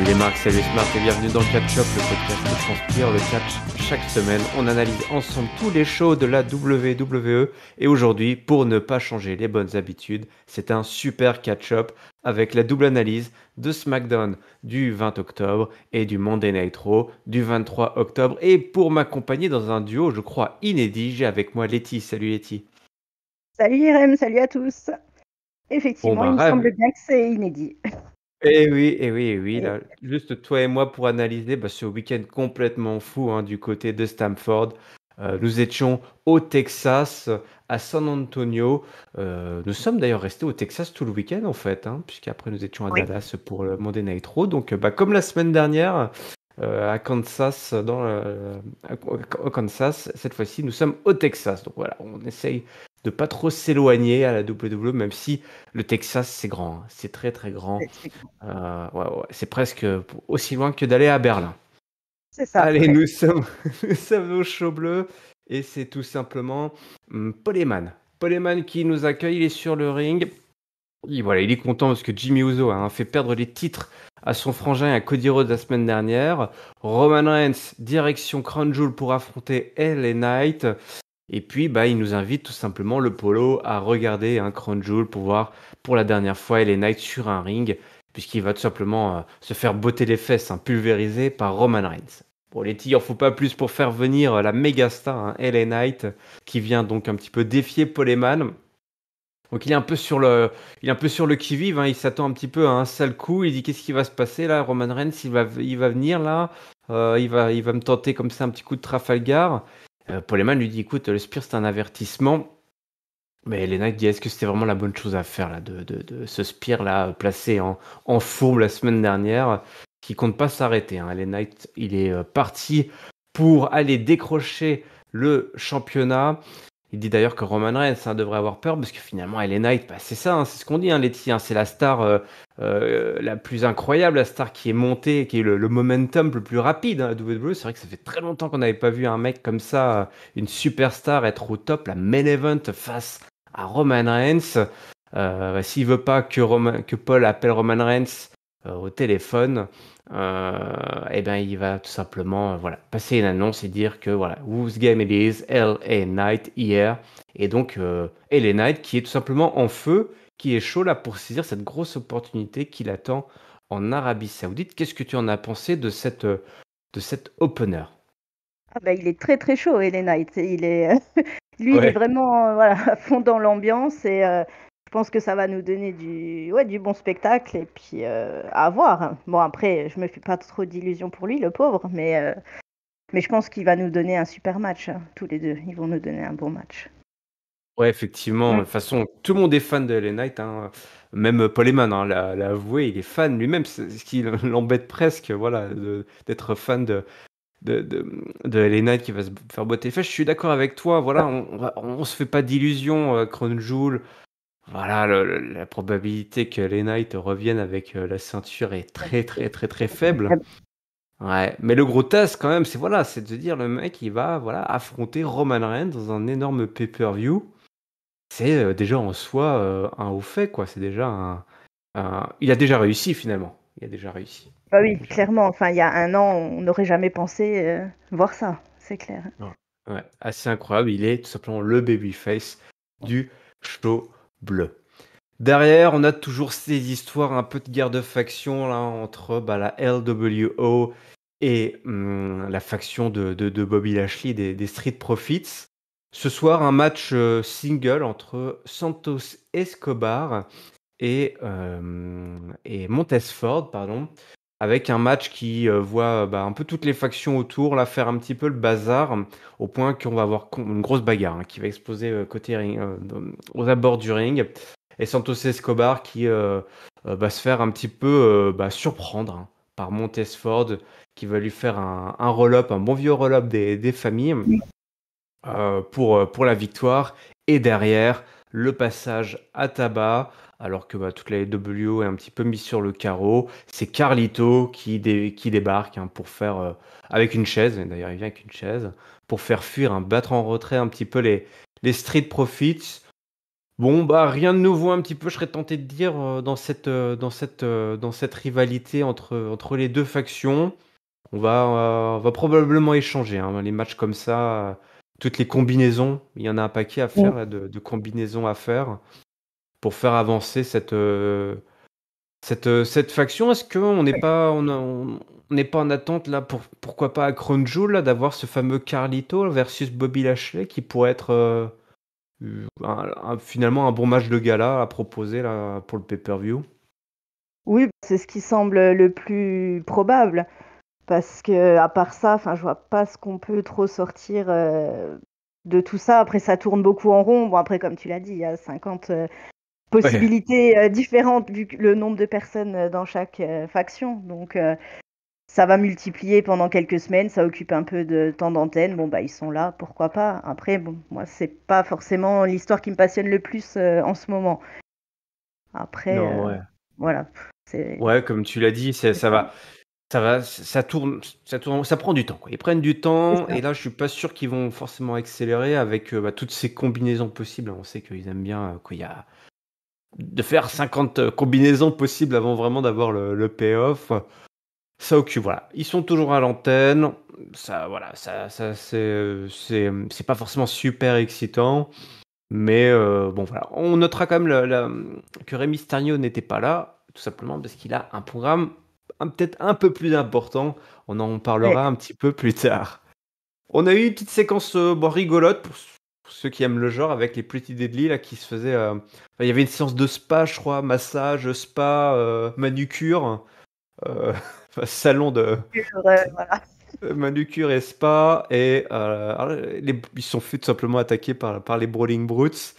Salut les marques, salut les et bienvenue dans le Catch up le podcast qui transpire le catch chaque semaine. On analyse ensemble tous les shows de la WWE et aujourd'hui, pour ne pas changer les bonnes habitudes, c'est un super catch up avec la double analyse de SmackDown du 20 octobre et du Monday Nitro du 23 octobre. Et pour m'accompagner dans un duo, je crois, inédit, j'ai avec moi Letty. Salut Letty. Salut Irem, salut à tous. Effectivement, il me bah, semble bien que c'est inédit. Eh, eh, eh oui, et oui, et oui, juste toi et moi pour analyser bah, ce week-end complètement fou hein, du côté de Stamford. Euh, nous étions au Texas, à San Antonio. Euh, nous sommes d'ailleurs restés au Texas tout le week-end en fait, hein, puisqu'après nous étions à Dallas pour le Monday Night Raw. Donc, euh, bah, comme la semaine dernière à Kansas, dans le- Kansas, cette fois-ci nous sommes au Texas. Donc voilà, on essaye de pas trop s'éloigner à la WWE, même si le Texas c'est grand, hein. c'est très très grand. Euh, c'est presque aussi loin que d'aller à Berlin. C'est ça. Allez, nous sommes, au show bleu et c'est tout simplement Polyman. Hum, Paul qui nous accueille, il est sur le ring. Il, voilà, il est content parce que Jimmy Uso a hein, fait perdre les titres à son frangin et à Cody Rhodes la semaine dernière. Roman Reigns, direction Crown Jewel pour affronter LA Knight. Et puis, bah, il nous invite tout simplement le polo à regarder un Crown Jewel pour voir pour la dernière fois les Knight sur un ring, puisqu'il va tout simplement euh, se faire botter les fesses, pulvériser hein, pulvérisé par Roman Reigns. Bon, les il faut pas plus pour faire venir euh, la méga star, hein, Knight, qui vient donc un petit peu défier Poleman. Donc il est un peu sur le, il est un peu sur le qui vive. Hein, il s'attend un petit peu à un sale coup. Il dit qu'est-ce qui va se passer là Roman Reigns, il va, il va venir là. Euh, il va, il va me tenter comme ça un petit coup de Trafalgar. Euh, Poleman lui dit écoute, le Spear c'est un avertissement. Mais Elena dit est-ce que c'était vraiment la bonne chose à faire là, de, ce Spear là placé en, en, fourbe la semaine dernière qui compte pas s'arrêter. Hein. Elena, il est euh, parti pour aller décrocher le championnat. Il dit d'ailleurs que Roman Reigns hein, devrait avoir peur parce que finalement, elle Knight, bah, c'est ça, hein, c'est ce qu'on dit, hein, Letty. Hein, c'est la star euh, euh, la plus incroyable, la star qui est montée, qui est le, momentum le plus rapide à WWE. C'est vrai que ça fait très longtemps qu'on n'avait pas vu un mec comme ça, euh, une superstar, être au top, la main event face à Roman Reigns. Euh, S'il veut pas que, que Paul appelle Roman Reigns euh, au téléphone, euh, eh ben, il va tout simplement euh, voilà, passer une annonce et dire que voilà, whose game it is, LA Night hier. Et donc, LA Night qui est tout simplement en feu, qui est chaud là pour saisir cette grosse opportunité qu'il attend en Arabie Saoudite. Qu'est-ce que tu en as pensé de cette, de cet opener ah bah, il est très très chaud, Ellen Knight. Il est, lui, il est vraiment voilà, fond dans l'ambiance et je pense que ça va nous donner du, ouais, du bon spectacle et puis euh, à voir. Bon, après, je me fais pas trop d'illusions pour lui, le pauvre, mais, euh, mais je pense qu'il va nous donner un super match. Hein, tous les deux, ils vont nous donner un bon match. Ouais, effectivement. De toute façon, tout le monde est fan de LA Knight. Hein. Même Paul hein, l'a avoué, il est fan lui-même, ce qui l'embête presque voilà, d'être fan de, de, Knight qui va se faire botter les fesses. Je suis d'accord avec toi, voilà, on, on, se fait pas d'illusions, euh, voilà, la probabilité que les Knights reviennent avec euh, la ceinture est très très très très faible. Ouais, mais le gros test quand même, c'est voilà, c'est de dire le mec il va voilà affronter Roman Reigns dans un énorme pay-per-view. C'est euh, déjà en soi euh, un haut fait quoi. C'est déjà un, il a déjà réussi finalement. Il a déjà réussi. Bah oui, clairement. Enfin, il y a un an, on n'aurait jamais pensé voir ça. C'est clair. Ouais, assez incroyable. Il est tout simplement le babyface du show bleu. Derrière, on a toujours ces histoires un peu de guerre de faction là, entre bah, la LWO et hum, la faction de, Bobby Lashley des, Street Profits. Ce soir, un match euh, single entre Santos Escobar et, euh, et Montesford, pardon, avec un match qui euh, voit euh, bah, un peu toutes les factions autour faire un petit peu le bazar au point qu'on va avoir une grosse bagarre hein, qui va exploser euh, côté aux abords du ring et Santos Escobar qui va se faire un petit peu bah, surprendre hein, par Montesford qui va lui faire un, un roll un bon vieux roll-up des, familles pour, pour la victoire et derrière le passage à tabac alors que bah, toute la W est un petit peu mise sur le carreau. C'est Carlito qui, débarque hein, pour faire, euh, avec une chaise, d'ailleurs il vient avec une chaise, pour faire fuir, hein, battre en retrait un petit peu les, Street Profits. Bon, bah, rien de nouveau un petit peu, je serais tenté de dire, euh, euh, dans, cette, rivalité entre, les deux factions. On va, probablement échanger hein, les matchs comme ça, toutes les combinaisons. Il y en a un paquet à faire, de combinaisons à faire pour faire avancer cette, euh, cette, euh, cette faction. Est-ce qu'on n'est pas, on, pas en attente, là, pour, pourquoi pas à là d'avoir ce fameux Carlito versus Bobby Lashley qui pourrait être euh, finalement un bon match de gala à proposer là, pour le pay-per-view Oui, c'est ce qui semble le plus probable. Parce que, à part ça, je vois pas ce qu'on peut trop sortir de tout ça. Après, ça tourne beaucoup en rond. Bon, après, comme tu l'as dit, il y a 50 possibilités euh, différentes vu le nombre de personnes euh, dans chaque euh, faction. Donc ça va multiplier pendant quelques semaines, ça occupe un peu de temps d'antenne. Bon, bah, ils sont là, pourquoi pas. Après, bon, moi, c'est pas forcément l'histoire qui me passionne le plus en ce moment. Après, voilà. Ouais, comme tu l'as dit, ça, va. Ça va, ça tourne, ça tourne, ça prend du temps. Ils prennent du temps, et là, je suis pas sûr qu'ils vont forcément accélérer avec bah, toutes ces combinaisons possibles. On sait qu'ils aiment bien qu'il y a, de faire 50 combinaisons possibles avant vraiment d'avoir le, payoff. Ça occupe, voilà. Ils sont toujours à l'antenne. Ça, voilà, ça, ça c'est, c'est, pas forcément super excitant. Mais euh, bon, voilà. On notera quand même que Rémy Sternio n'était pas là, tout simplement parce qu'il a un programme un, peut-être un peu plus important. On en parlera un petit peu plus tard. On a eu une petite séquence euh, rigolote pour pour ceux qui aiment le genre, avec les Pretty Deadly là, qui se faisaient. Euh, il y avait une séance de spa, je crois, massage, spa, euh, manucure, euh, salon de. Manucure et spa, et ils sont fait tout simplement attaquer par, par les Brawling Brutes.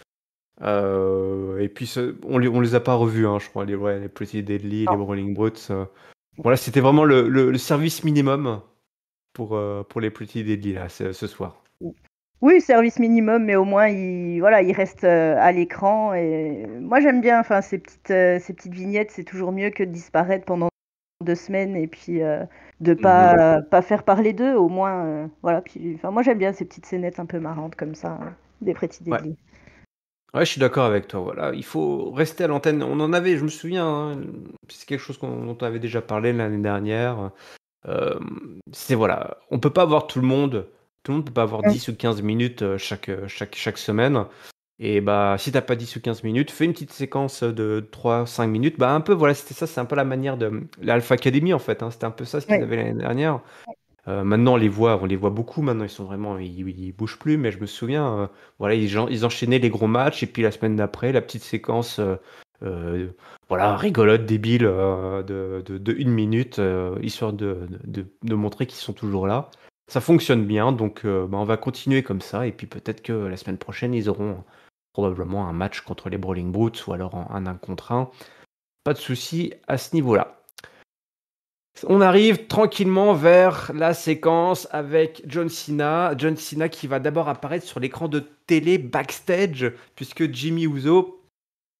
et puis on les, on les a pas revus, hein, je crois, les, ouais, les Pretty Deadly, les Brawling Brutes. Voilà, c'était vraiment le, service minimum pour, pour les Pretty Deadly là, ce soir. Mm. Oui, service minimum, mais au moins il, voilà, il reste euh, à l'écran. Et moi j'aime bien, enfin ces petites, euh, ces petites vignettes, c'est toujours mieux que de disparaître pendant deux semaines et puis euh, de pas mmh. pas faire parler d'eux. Au moins, voilà. moi j'aime bien ces petites scénettes un peu marrantes comme ça, hein, des petites ouais. ouais. je suis d'accord avec toi. Voilà, il faut rester à l'antenne. On en avait, je me souviens, hein, c'est quelque chose dont on avait déjà parlé l'année dernière. c'est voilà, on peut pas voir tout le monde. Tout le monde ne peut pas avoir 10 ou 15 minutes euh, chaque, euh, chaque, chaque semaine. Et bah, si t'as pas 10 ou 15 minutes, fais une petite séquence euh, de 3-5 minutes. Bah, un peu, voilà, c'était ça, c'est un peu la manière de l'Alpha Academy en fait. Hein. c'était un peu ça ce qu'ils avaient l'année dernière. maintenant, on les voit, on les voit beaucoup. Maintenant, ils sont vraiment, ils, bougent plus. Mais je me souviens, voilà, ils, ils, enchaînaient les gros matchs et puis la semaine d'après, la petite séquence, voilà, rigolote, débile, de, de, une minute, histoire de, de montrer qu'ils sont toujours là ça fonctionne bien, donc euh, bah, on va continuer comme ça. Et puis peut-être que la semaine prochaine, ils auront probablement un match contre les Brawling Brutes ou alors un 1 contre 1. Pas de souci à ce niveau-là. On arrive tranquillement vers la séquence avec John Cena. John Cena qui va d'abord apparaître sur l'écran de télé backstage, puisque Jimmy Uso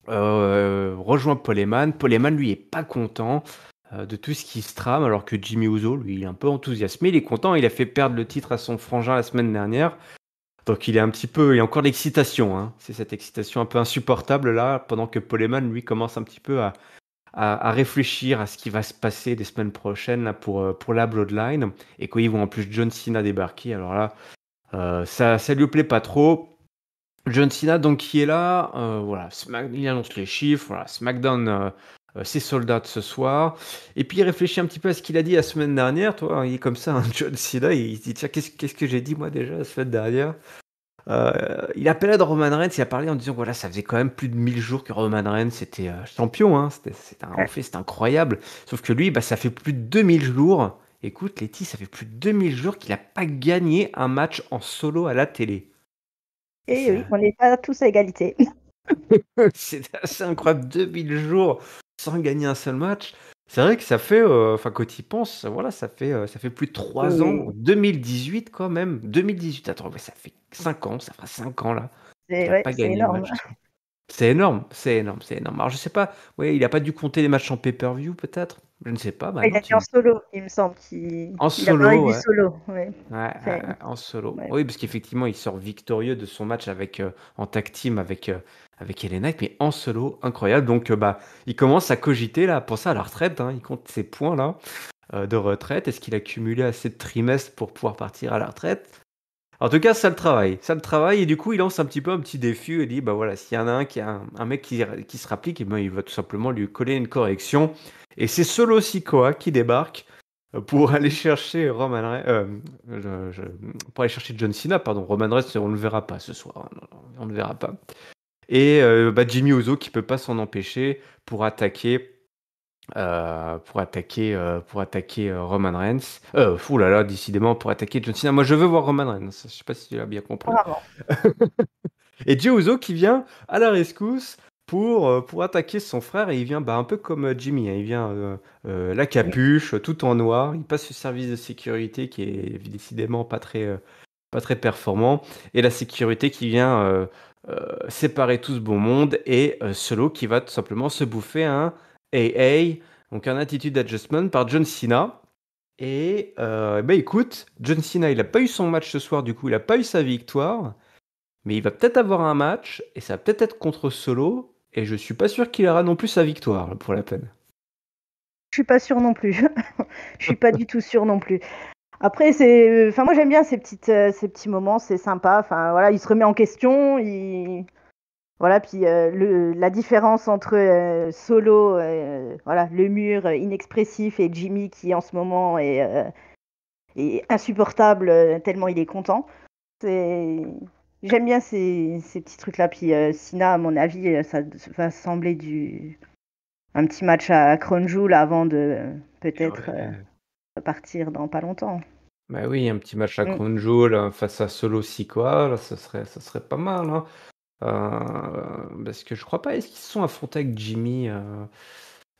euh, rejoint Poleman. Poleman, lui, est pas content. Euh, de tout ce qui se trame, alors que Jimmy Uso, lui, il est un peu enthousiasmé, il est content, il a fait perdre le titre à son frangin la semaine dernière. Donc il est un petit peu, il y a encore l'excitation, hein. c'est cette excitation un peu insupportable là, pendant que Poleman lui, commence un petit peu à, à, réfléchir à ce qui va se passer des semaines prochaines là, pour, euh, pour la Bloodline, et quoi ils vont en plus John Cena débarquer, alors là, euh, ça, ça lui plaît pas trop. John Cena donc qui est là, voilà, il annonce les chiffres, voilà, SmackDown euh, ses soldats de ce soir. Et puis il réfléchit un petit peu à ce qu'il a dit la semaine dernière. Toi, hein. il est comme ça, un hein, John Cena, il se dit tiens, qu'est-ce, qu'est-ce que j'ai dit moi déjà la semaine dernière euh, il a de Roman Reigns, il a parlé en disant voilà, ça faisait quand même plus de 1000 jours que Roman Reigns était euh, champion, hein. c'était, un, fait c'est incroyable. Sauf que lui, bah, ça fait plus de 2000 jours, écoute Letty, ça fait plus de 2000 jours qu'il n'a pas gagné un match en solo à la télé. Et eh oui, on n'est pas tous à égalité. c'est assez incroyable, 2000 jours sans gagner un seul match. C'est vrai que ça fait, euh, enfin quand il pense, voilà, ça fait, euh, ça fait plus de 3 ans, 2018 quand même, 2018, attends, ça fait 5 ans, ça fera 5 ans là. C'est énorme. C'est énorme, c'est énorme, Alors je sais pas, ouais, il a pas dû compter les matchs en pay-per-view peut-être Je ne sais pas. Bah, il a en solo, il me semble. qu'il. En solo, en solo. Oui, parce qu'effectivement, il sort victorieux de son match avec, euh, en tag team avec, avec Elena, mais en solo, incroyable. Donc, euh, bah, il commence à cogiter là pour ça à la retraite. Hein. Il compte ses points là euh, de retraite. Est-ce qu'il a cumulé assez de trimestres pour pouvoir partir à la retraite En tout cas, ça le travaille. Ça le travaille et du coup, il lance un petit peu un petit défi et dit bah voilà, s'il y en a un qui a un, mec qui, se rapplique, ben, il va tout simplement lui coller une correction. Et c'est Solo Sikoa qui débarque euh, pour aller chercher Roman pour aller chercher John Cena, pardon, Roman Reigns, on ne le verra pas ce soir, hein. on ne le verra pas. Et euh, bah, Jimmy Ozo qui peut pas s'en empêcher pour attaquer euh, pour attaquer, euh, pour attaquer Roman Reigns. Euh, fou là là, décidément, pour attaquer John Cena. Moi, je veux voir Roman Reigns. Je sais pas si tu l'as bien compris. Et Jimmy Ozo qui vient à la rescousse pour, pour attaquer son frère. Et il vient bah, un peu comme Jimmy. Hein. il vient la capuche, tout en noir. Il passe le service de sécurité qui est décidément pas très, pas très performant. Et la sécurité qui vient euh, séparer tout ce bon monde et euh, Solo qui va tout simplement se bouffer un AA, donc un Attitude Adjustment par John Cena. Et bah écoute, John Cena il a pas eu son match ce soir, du coup il a pas eu sa victoire, mais il va peut-être avoir un match et ça va peut-être être contre Solo, et je suis pas sûr qu'il aura non plus sa victoire pour la peine. Je suis pas sûr non plus. Je suis pas du tout sûr non plus. Après, c'est, enfin, moi j'aime bien ces petites, euh, ces petits moments, c'est sympa. Enfin, voilà, il se remet en question, voilà, puis euh, la différence entre euh, Solo, voilà, le mur inexpressif et Jimmy qui en ce moment est, est insupportable tellement il est content. C'est... J'aime bien ces, ces petits trucs-là. Puis Sina, à mon avis, ça va sembler du un petit match à Kronjoul avant de peut-être partir dans pas longtemps. Ben oui, un petit match à Kronjoul mm. euh, face à Solo Sikoa, là, ça serait, ça serait pas mal. Hein. Euh, parce que je crois pas, est-ce qu'ils se sont affrontés avec Jimmy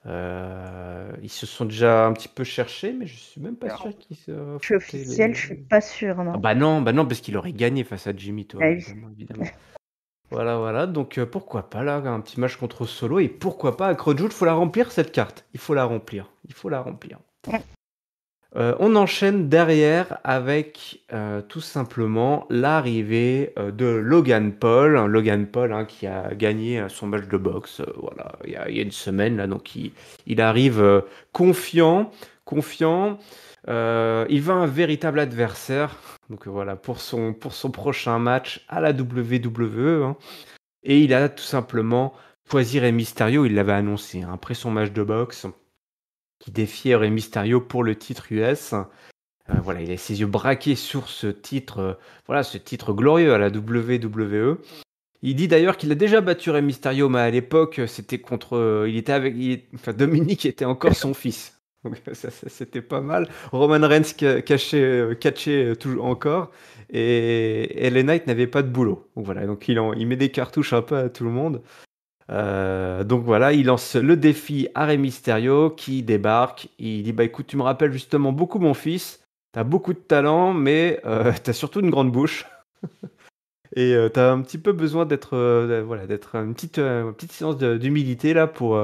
euh, Ils se sont déjà un petit peu cherchés, mais je suis même pas sûr qu'ils se. Je suis officiel, je je suis pas sûr. Non. Ah bah non, bah non, parce qu'il aurait gagné face à Jimmy, toi, ah évidemment. Voilà, voilà. Donc pourquoi pas là, un petit match contre Solo et pourquoi pas à Kronjoul, il faut la remplir cette carte. Il faut la remplir. Il faut la remplir. Euh, on enchaîne derrière avec euh, tout simplement l'arrivée euh, de Logan Paul, Logan Paul hein, qui a gagné son match de boxe, voilà, il y, a une semaine là, donc il, arrive confiant, confiant. il va un véritable adversaire, donc voilà pour son pour son prochain match à la WWE, hein. et il a tout simplement choisi et Mysterio, il l'avait annoncé hein, après son match de boxe qui défiait Rey Mysterio pour le titre US. Euh, voilà, il a ses yeux braqués sur ce titre, euh, voilà, ce titre glorieux à la WWE. Il dit d'ailleurs qu'il a déjà battu Rey Mysterio, mais à l'époque, c'était contre, euh, il était avec, enfin, Dominique était encore son fils. c'était pas mal. Roman Reigns cachait, caché toujours encore, et LA Knight n'avait pas de boulot. Donc voilà, donc il, il met des cartouches un peu à tout le monde. Euh, donc voilà, il lance le défi à Rémy Mysterio qui débarque. Il dit Bah écoute, tu me rappelles justement beaucoup mon fils. T'as beaucoup de talent, mais euh, t'as surtout une grande bouche. Et euh, t'as un petit peu besoin d'être voilà, d'être une petite, séance d'humilité là pour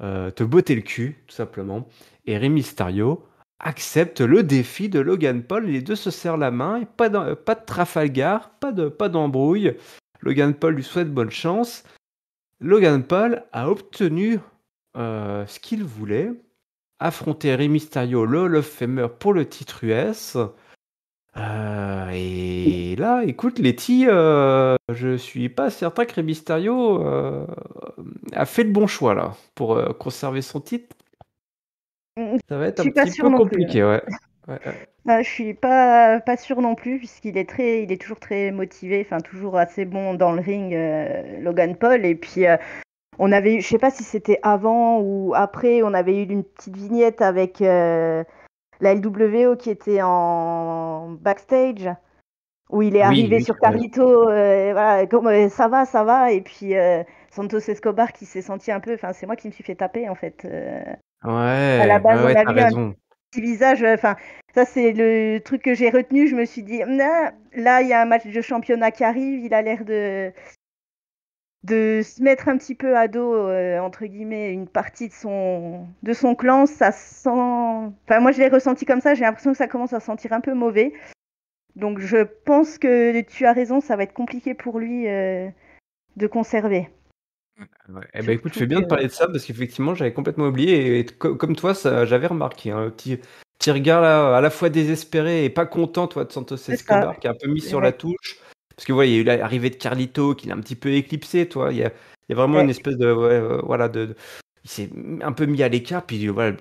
te botter le cul, tout simplement. Et Rémy Mysterio accepte le défi de Logan Paul. Les deux se serrent la main, pas, de, pas de Trafalgar, pas d'embrouille. Logan Paul lui souhaite bonne chance. Logan Paul a obtenu euh, ce qu'il voulait, affronter Rey Mysterio, le Hall of pour le titre US. Euh, et là, écoute, Letty, je euh, je suis pas certain que Rey Mysterio a fait le bon choix là pour conserver son titre. Mm, Ça va être un petit peu compliqué, ouais. Je ne bah, je suis pas, pas sûre non plus, puisqu'il est, très, il est toujours très motivé, enfin toujours assez bon dans le ring, euh, Logan Paul. Et puis, euh, on avait je sais pas si c'était avant ou après, on avait eu une petite vignette avec euh, la LWO qui était en backstage où il est arrivé sur Carlito, comme ça va, ça va, et puis Santos Escobar qui s'est senti un peu, enfin c'est moi qui me suis fait taper en fait. À la base, de on un petit visage, enfin ça, c'est le truc que j'ai retenu. Je me suis dit, là, il y a un match de championnat qui arrive. Il a l'air de, de se mettre un petit peu à dos, euh, entre guillemets, une partie de son, de son clan. Ça sent. Enfin, moi, je l'ai ressenti comme ça. J'ai l'impression que ça commence à sentir un peu mauvais. Donc, je pense que tu as raison. Ça va être compliqué pour lui euh, de conserver. Eh ben, écoute, je fais bien de parler de ça parce qu'effectivement, j'avais complètement oublié. Et, comme toi, j'avais remarqué un hein, petit, tu regard là, à la fois désespéré et pas content, toi, de Santos Escobar, qui a un peu mis sur la touche. Parce que voilà, il y a eu l'arrivée de Carlito qui l'a un petit peu éclipsé, toi. Il y a, vraiment une espèce de. Euh, voilà, de, il s'est un peu mis à l'écart, puis voilà,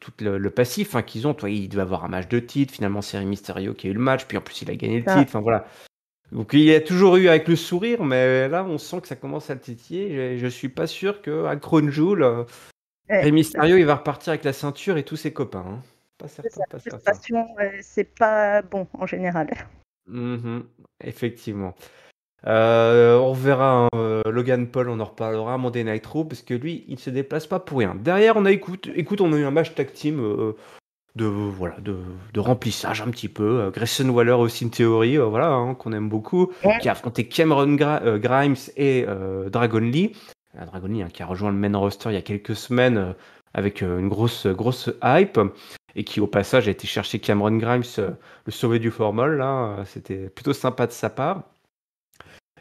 tout, le, passif hein, qu'ils ont, toi, il devait avoir un match de titre, finalement c'est Mysterio qui a eu le match, puis en plus il a gagné le titre, enfin voilà. Donc il y a toujours eu avec le sourire, mais là on sent que ça commence à le titiller, je, suis pas sûr que à Rémy euh, eh, Mysterio il va repartir avec la ceinture et tous ses copains. Hein c'est pas bon en général. Mmh effectivement. Euh, on reverra hein, euh, Logan Paul, on en reparlera Monday Night Raw parce que lui, il ne se déplace pas pour rien. Derrière, on a écoute, on a eu un match tag team euh, de voilà de, remplissage un petit peu. Grayson Waller aussi une théorie, voilà hein, qu'on aime beaucoup, qui a affronté Cameron Grimes et Dragon Lee. Dragon Lee hein, qui a rejoint le main roster il y a quelques semaines avec une grosse grosse hype et qui au passage a été chercher Cameron Grimes, euh, le sauver du formol. Là, c'était plutôt sympa de sa part.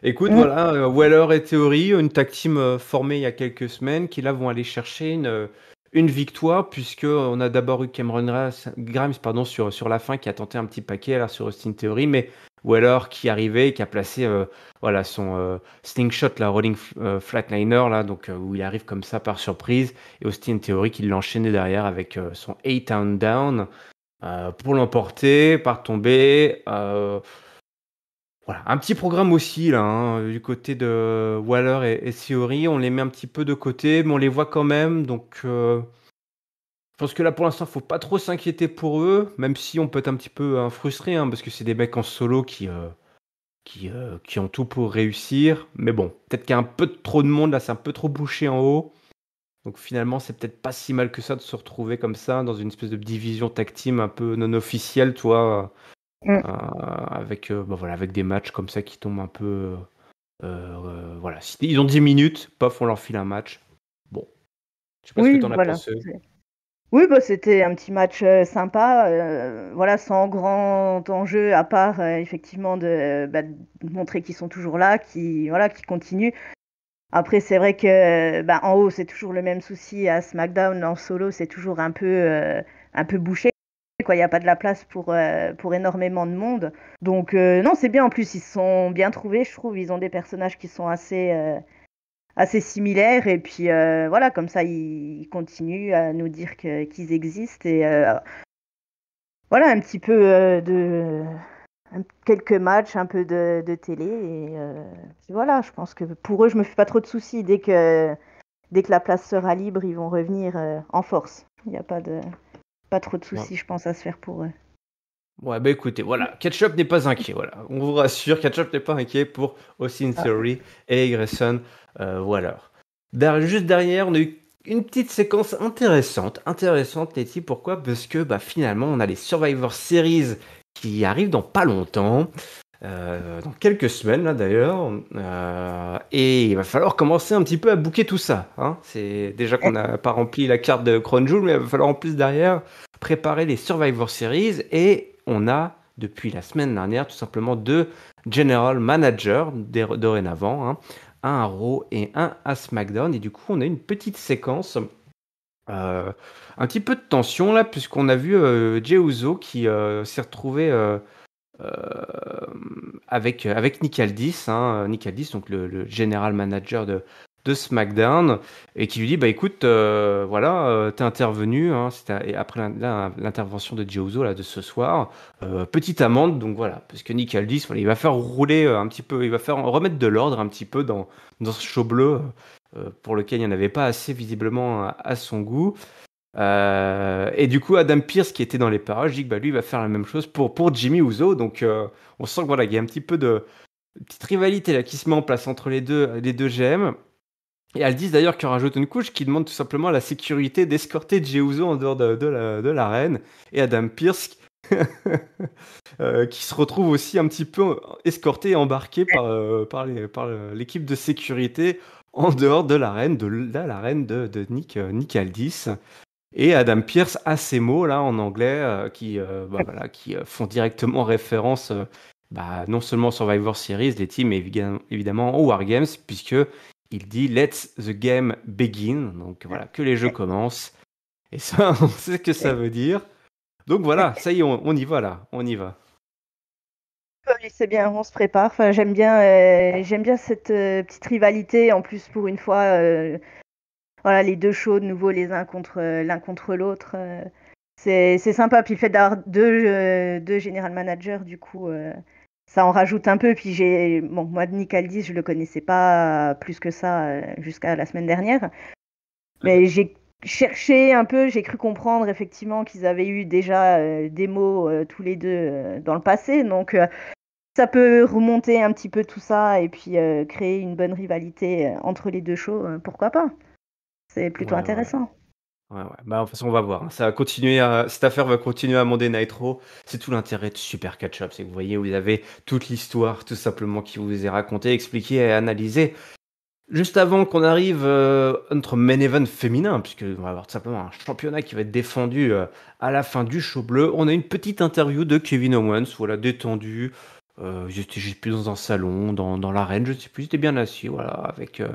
Écoute, mm. voilà, euh, Weller et Theory, une tag team euh, formée il y a quelques semaines, qui là vont aller chercher une, victoire, puisque on a d'abord eu Cameron Grimes pardon, sur, sur la fin qui a tenté un petit paquet là, sur Austin Theory, mais ou qui arrivait, qui a placé euh, voilà son euh, slingshot, la rolling euh, flatliner là, donc où il arrive comme ça par surprise, et Austin Theory qui l'enchaînait derrière avec son eight and down pour l'emporter par tomber. voilà, un petit programme aussi là hein, du côté de Waller et, et, Theory, on les met un petit peu de côté, mais on les voit quand même, donc je pense que là pour l'instant, faut pas trop s'inquiéter pour eux, même si on peut être un petit peu hein, frustré, hein, parce que c'est des mecs en solo qui, euh, euh, qui, ont tout pour réussir. Mais bon, peut-être qu'il y a un peu trop de monde là, c'est un peu trop bouché en haut. Donc finalement, c'est peut-être pas si mal que ça de se retrouver comme ça dans une espèce de division tag team un peu non officielle, toi, mm. euh, avec bah, voilà, avec des matchs comme ça qui tombent un peu. voilà, ils ont 10 minutes, pof, on leur file un match. Bon, je sais pas ce que tu en as pensé. Oui, bah, c'était un petit match euh, sympa, euh, voilà, sans grand enjeu à part euh, effectivement bah, de, montrer qu'ils sont toujours là, qui voilà, qui continuent. Après, c'est vrai que bah, en haut, c'est toujours le même souci à SmackDown, en solo, c'est toujours un peu un peu bouché. Quoi, il n'y a pas de la place pour, pour énormément de monde. Donc non, c'est bien. En plus, ils sont bien trouvés, je trouve. Ils ont des personnages qui sont assez assez similaires. Et puis euh, voilà, comme ça, ils, continuent à nous dire qu'ils existent. Et euh, voilà, un petit peu euh, de quelques matchs, un peu de, télé. Et, voilà, je pense que pour eux, je me fais pas trop de soucis. Dès que, dès que la place sera libre, ils vont revenir en force. Il n'y a pas, de, pas trop de soucis, je pense, à se faire pour eux. Ouais, bah écoutez, voilà, Ketchup n'est pas inquiet, voilà. On vous rassure, Ketchup n'est pas inquiet pour Austin ah. Theory et Grayson euh, juste derrière, on a eu une petite séquence intéressante, intéressante Letty, pourquoi Parce que bah, finalement, on a les Survivor Series qui arrivent dans pas longtemps, euh, dans quelques semaines là d'ailleurs, euh, et il va falloir commencer un petit peu à bouquer tout ça. Hein. C'est déjà qu'on n'a pas rempli la carte de Crown mais il va falloir en plus derrière préparer les Survivor Series et on a depuis la semaine dernière tout simplement deux general managers dorénavant, hein. un à Raw et un à SmackDown. Et du coup, on a une petite séquence. Euh, un petit peu de tension là, puisqu'on a vu euh, Jehuzo qui euh, s'est retrouvé avec, avec Nick Aldis, hein. donc le, General manager de, de SmackDown et qui lui dit bah écoute euh, voilà tu euh, t'es intervenu hein, c'était après l'intervention de Jozo là de ce soir euh, petite amende donc voilà parce que Nick Aldis il va faire rouler un petit peu il va faire remettre de l'ordre un petit peu dans dans ce show bleu pour lequel il n'y en avait pas assez visiblement à, son goût et du coup Adam Pierce qui était dans les parages dit bah lui il va faire la même chose pour pour Jimmy Uso donc on sent que voilà il y a un petit peu de petite rivalité là qui se met en place entre les deux les deux GM et elles disent d'ailleurs qu'il rajoute une couche qui demande tout simplement la sécurité d'escorter Jeuzo en dehors de, la, de l'arène et Adam Pierce euh, qui se retrouve aussi un petit peu escorté et embarqué par, euh, par, les, par l'équipe de sécurité en dehors de l'arène de, de l'arène de, de Nick, Aldis. Et Adam Pierce a ces mots là en anglais euh, qui, bah, voilà, qui font directement référence bah, non seulement Survivor Series, les teams, mais évidemment, évidemment aux Wargames, puisque il dit Let the game begin. Donc voilà, que les jeux commencent. Et ça, on sait ce que ça veut dire. Donc voilà, ça y est, on, y va là, on y va. Oui, c'est bien, on se prépare. Enfin, j'aime bien, euh, j'aime bien cette euh, petite rivalité. En plus, pour une fois, euh, voilà, les deux chauds, de nouveau, les uns contre l'un contre l'autre. c'est sympa. Puis le fait d'avoir deux, deux, général managers, du coup, ça en rajoute un peu. Puis j'ai, bon, moi, Nick Aldis, je le connaissais pas plus que ça euh, jusqu'à la semaine dernière. Mais j'ai cherché un peu, j'ai cru comprendre effectivement qu'ils avaient eu déjà euh, des mots euh, tous les deux dans le passé. Donc ça peut remonter un petit peu tout ça et puis créer une bonne rivalité entre les deux shows, pourquoi pas C'est plutôt intéressant. Ouais, ouais. Bah, de on va voir. Hein. Ça va continuer Cette affaire va continuer à monter Nitro. C'est tout l'intérêt de Super Catch Up. C'est que vous voyez, vous avez toute l'histoire, tout simplement, qui vous est racontée, expliquée et analysée. Juste avant qu'on arrive à euh, notre main event féminin, puisque on va avoir tout simplement un championnat qui va être défendu euh, à la fin du show bleu, on a une petite interview de Kevin Owens, voilà, détendu. Euh, j'étais, juste plus dans un salon, dans, dans l'arène, je ne sais plus, j'étais bien assis, voilà, avec, euh,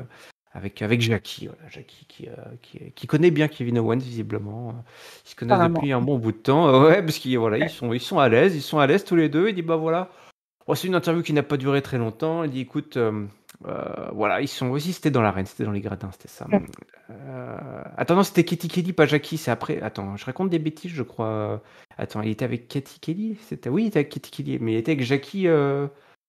avec, avec Jackie, voilà, Jackie euh, qui, qui, connaît bien Kevin Owens visiblement. Euh, il se connaît depuis un bon bout de temps. Euh, ouais, parce qu'ils voilà, ils sont, ils sont à l'aise, ils sont à l'aise tous les deux. Il dit bah voilà, oh, c'est une interview qui n'a pas duré très longtemps. Il dit écoute, voilà, ils sont aussi, c'était dans l'arène, c'était dans les gradins, c'était ça. attends, non, c'était Katie Kelly, pas Jackie, c'est après. Attends, je raconte des bêtises, je crois. Attends, il était avec Katie Kelly, c'était oui, il était avec Katie Kelly, mais il était avec Jackie.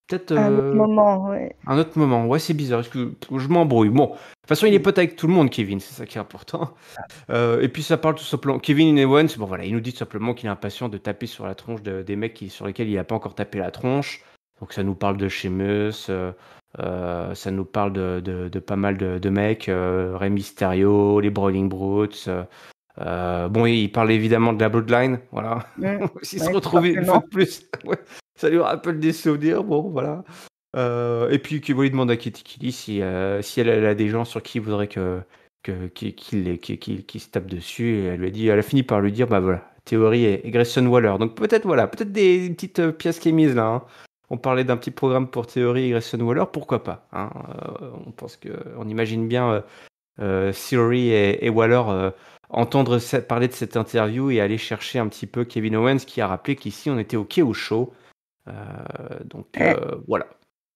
Peut-être. Un autre euh, moment, ouais. Un autre moment, ouais, c'est bizarre. Que je m'embrouille. Bon, de toute façon, il est mm. pote avec tout le monde, Kevin, c'est ça qui est important. Ah. Euh, et puis, ça parle tout simplement. Kevin Ewan, bon, voilà, il nous dit tout simplement qu'il est impatient de taper sur la tronche des mecs sur lesquels il n'a pas encore tapé la tronche. Donc, ça nous parle de Sheamus, euh, ça nous parle de, pas mal de, mecs, euh, Rey Mysterio, les Broiling Brutes. bon, il parle évidemment de la Bloodline, voilà. Mmh, se retrouvent une fois de plus. Ouais ça lui rappelle des souvenirs, bon, voilà. Euh, et puis qui lui demander à Kitty Kelly si, euh, si elle, a des gens sur qui il voudrait que, qu'il, se tape dessus. Et elle lui a dit, elle a fini par lui dire, bah voilà, Théorie et, Grayson Waller. Donc peut-être voilà, peut-être des, petites euh, pièces qui est mise là. Hein. On parlait d'un petit programme pour Théorie et Grayson Waller, pourquoi pas hein. On pense que, on imagine bien Theory et, et Waller entendre parler de cette interview et aller chercher un petit peu Kevin Owens qui a rappelé qu'ici on était ok au show euh, donc eh. euh, voilà,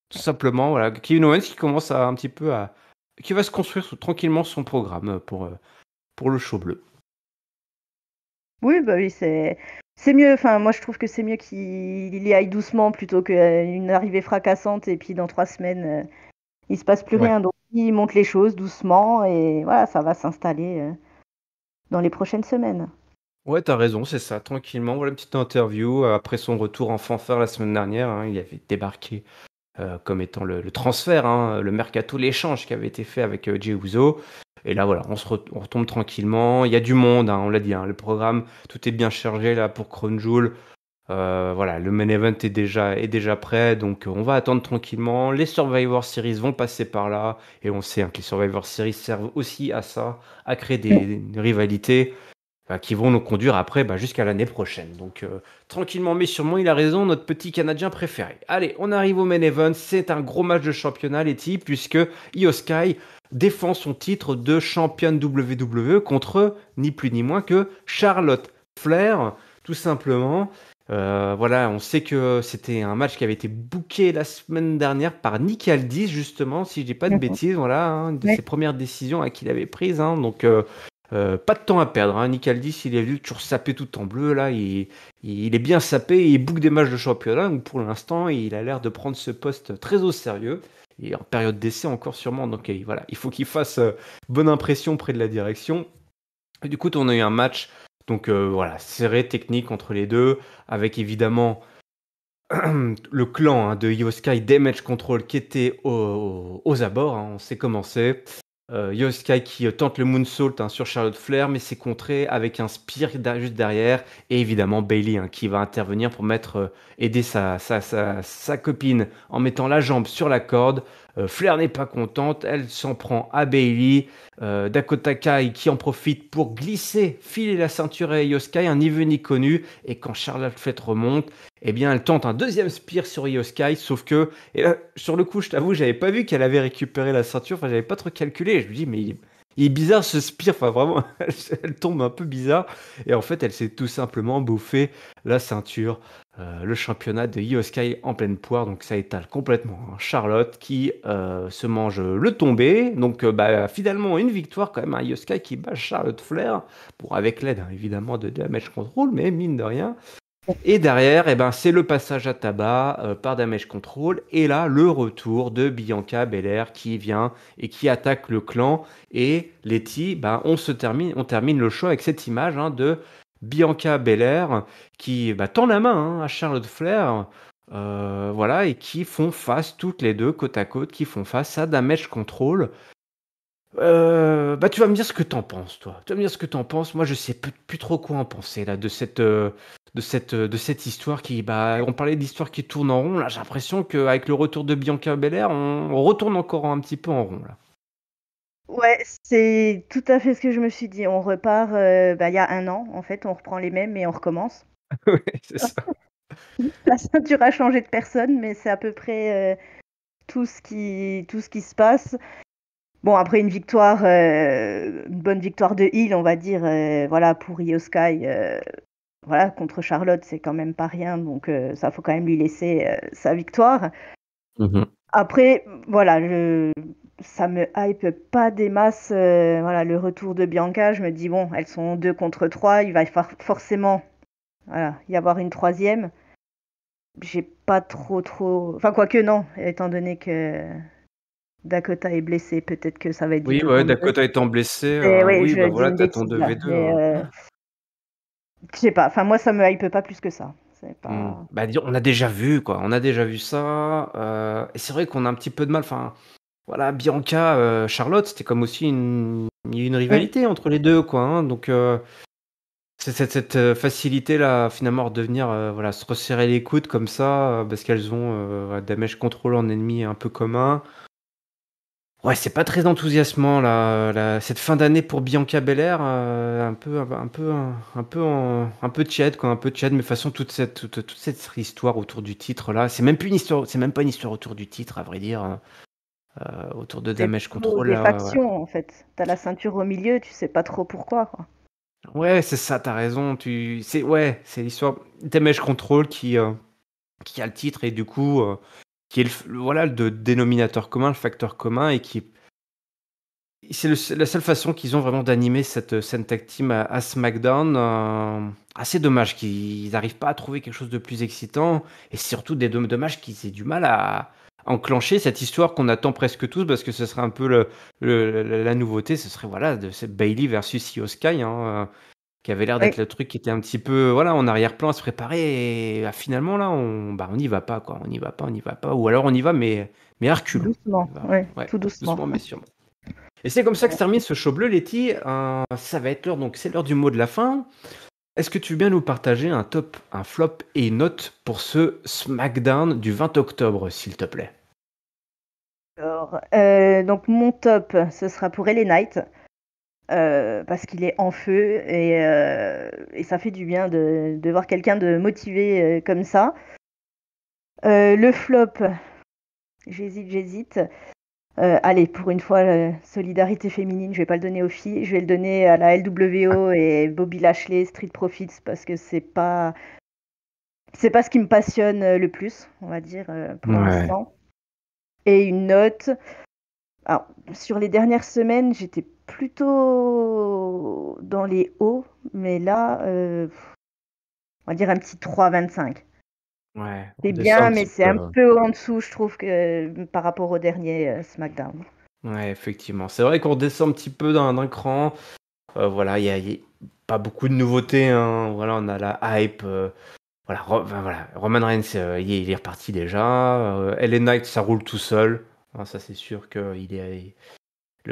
tout simplement, voilà, Kevin Owens qui commence un petit peu à, qui va se construire tranquillement son programme pour, euh, pour le show bleu. Oui, bah oui, c'est c'est mieux. Enfin, moi, je trouve que c'est mieux qu'il y aille doucement plutôt qu'une arrivée fracassante et puis dans trois semaines, il se passe plus rien. Donc, il monte les choses doucement et voilà, ça va s'installer dans les prochaines semaines. Ouais, t'as raison, c'est ça. Tranquillement, voilà une petite interview. Euh, après son retour en fanfare la semaine dernière, hein. il avait débarqué euh, comme étant le, transfert, hein, le mercato, l'échange qui avait été fait avec euh, Jey Et là, voilà, on, se retombe tranquillement. Il y a du monde, hein, on l'a dit. le programme, tout est bien chargé là pour Crown euh, voilà, le main event est déjà, est déjà prêt, donc on va attendre tranquillement. Les Survivor Series vont passer par là, et on sait que les Survivor Series servent aussi à ça, à créer des rivalités. Bah, qui vont nous conduire après bah, jusqu'à l'année prochaine. Donc euh, tranquillement mais sûrement, il a raison, notre petit Canadien préféré. Allez, on arrive au main event, c'est un gros match de championnat les puisque Io Sky défend son titre de championne WWE contre ni plus ni moins que Charlotte Flair, tout simplement. Euh, voilà, on sait que c'était un match qui avait été booké la semaine dernière par Nick Aldis, justement, si je dis pas de mhm. bêtises, voilà, hein, une de ses premières décisions qu'il avait prises. Hein. donc, euh, euh, pas de temps à perdre. Hein. Nicaldis, il est vu toujours sapé tout en bleu. Là, il, est bien sapé il boucle des matchs de championnat. pour l'instant, il a l'air de prendre ce poste très au sérieux. Et en période d'essai encore sûrement. Donc eh, voilà, il faut qu'il fasse euh, bonne impression près de la direction. du coup, on a eu un match donc euh, voilà, serré technique entre les deux, avec évidemment le clan hein, de des Damage Control qui était aux abords. Hein. on s'est commencé. Euh, qui euh, tente le moonsault hein, sur Charlotte Flair, mais c'est contré avec un spear juste derrière. Et évidemment, Bailey hein, qui va intervenir pour mettre, euh, aider sa, sa, sa, copine en mettant la jambe sur la corde. Euh, Flair n'est pas contente, elle s'en prend à Bailey. Euh, Dakota Kai qui en profite pour glisser, filer la ceinture à Yoskai, un ni vu ni connu. Et quand Charlotte Fett remonte, eh bien, elle tente un deuxième spire sur Yoskai, sauf que, et là, sur le coup, je t'avoue, j'avais pas vu qu'elle avait récupéré la ceinture, enfin, j'avais pas trop calculé. je me dis, mais il, est bizarre ce spire, enfin vraiment, elle tombe un peu bizarre. Et en fait, elle s'est tout simplement bouffée la ceinture euh, le championnat de Yoskai en pleine poire, donc ça étale complètement. Hein. Charlotte qui euh, se mange le tombé, donc euh, bah, finalement une victoire quand même à qui bat Charlotte Flair, pour avec l'aide hein, évidemment de Damage Control, mais mine de rien. Et derrière, eh ben, c'est le passage à tabac par Damage Control, et là le retour de Bianca Belair qui vient et qui attaque le clan, et Letty, ben, on, se termine, on termine le show avec cette image hein, de Bianca Belair, qui bah, tend la main hein, à Charlotte Flair, euh, voilà, et qui font face toutes les deux côte à côte, qui font face à Damage Control. Euh, bah, tu vas me dire ce que t'en penses, toi. Tu vas me dire ce que t'en penses. Moi, je sais plus, trop quoi en penser là de cette, euh, de cette, de cette histoire qui, bah, on parlait d'histoire qui tourne en rond. Là, j'ai l'impression qu'avec le retour de Bianca Belair, on, on retourne encore un petit peu en rond là. Ouais, c'est tout à fait ce que je me suis dit. On repart euh, bah, il y a un an, en fait, on reprend les mêmes et on recommence. oui, c'est ça. La ceinture a changé de personne, mais c'est à peu près euh, tout, ce qui, tout ce qui se passe. Bon, après une victoire, euh, une bonne victoire de Hill, on va dire, voilà, pour Io Sky, voilà, contre Charlotte, c'est quand même pas rien, donc ça faut quand même lui laisser sa victoire. Mm-hmm. Après, voilà, je, ça me hype pas des masses. Euh, voilà, le retour de Bianca, je me dis, bon, elles sont deux contre trois, il va forcément voilà, y avoir une troisième. J'ai pas trop, trop. Enfin, quoique non, étant donné que Dakota est blessée, peut-être que ça va être. Oui, ouais, Dakota étant blessée, euh, oui, bah voilà, ton 2v2. Hein. Euh, je sais pas, enfin, moi, ça me hype pas plus que ça. Pas... Hmm. Bah, on a déjà vu, quoi. On a déjà vu ça. Euh, et c'est vrai qu'on a un petit peu de mal. Enfin voilà, Bianca, euh, Charlotte, c'était comme aussi une, une rivalité entre les deux, quoi. Hein. donc euh, cette, euh, facilité là, finalement, de redevenir, voilà, se resserrer les coudes comme ça, parce qu'elles ont des damage control en ennemi un peu commun. Ouais, c'est pas très enthousiasmant là, cette fin d'année pour Bianca Belair, un peu, un, peu, un, peu, un peu quoi, un peu Mais de toute façon, toute cette, toute, toute, cette histoire autour du titre là, c'est même plus une histoire, c'est même pas une histoire autour du titre à vrai dire. Hein. Euh, autour de damage control. Des factions, en fait. T'as la ceinture au milieu, tu sais pas trop pourquoi. Ouais, c'est ça, t'as raison. Tu... C'est ouais, c'est l'histoire damage control qui euh, qui a le titre et du coup euh, qui est le, voilà le dénominateur commun, le facteur commun et qui c'est la seule façon qu'ils ont vraiment d'animer cette scène tag team à, SmackDown. assez dommage qu'ils n'arrivent pas à trouver quelque chose de plus excitant et surtout des dommages qu'ils aient du mal à, enclencher cette histoire qu'on attend presque tous parce que ce serait un peu la nouveauté, ce serait voilà de cette Bailey versus Io hein, euh, qui avait l'air d'être le truc qui était un petit peu voilà en arrière-plan à se préparer et ah, finalement là on bah on n'y va pas quoi, on n'y va pas, on y va pas ou alors on y va mais mais Hercule. Doucement, tout doucement, mais sûrement. Et c'est comme ça que se termine ce show bleu, Letty. Euh, ça va être l'heure, donc c'est l'heure du mot de la fin. Est-ce que tu veux bien nous partager un top, un flop et une note pour ce SmackDown du 20 octobre, s'il te plaît euh, donc mon top, ce sera pour Ellie Knight. Euh, parce qu'il est en feu et, euh, ça fait du bien de, voir quelqu'un de motivé comme ça. le flop, j'hésite, j'hésite. allez, pour une fois, solidarité féminine, je vais pas le donner aux filles, je vais le donner à la LWO ah. et Bobby Lashley, Street Profits, parce que c'est pas c'est pas ce qui me passionne le plus, on va dire, pour l'instant et une note. sur les dernières semaines, j'étais plutôt dans les hauts, mais là, euh, on va dire un petit 3,25. Ouais, c'est bien, mais c'est un peu en dessous, je trouve, que, par rapport au dernier euh, SmackDown. Ouais, effectivement. C'est vrai qu'on descend un petit peu d'un cran. Euh, voilà, il n'y a, pas beaucoup de nouveautés. Hein. Voilà, on a la hype. Voilà, Roman Reigns, euh, il, est, reparti déjà. Euh, LA Knight, ça roule tout seul. Hein, ça, c'est sûr que il est,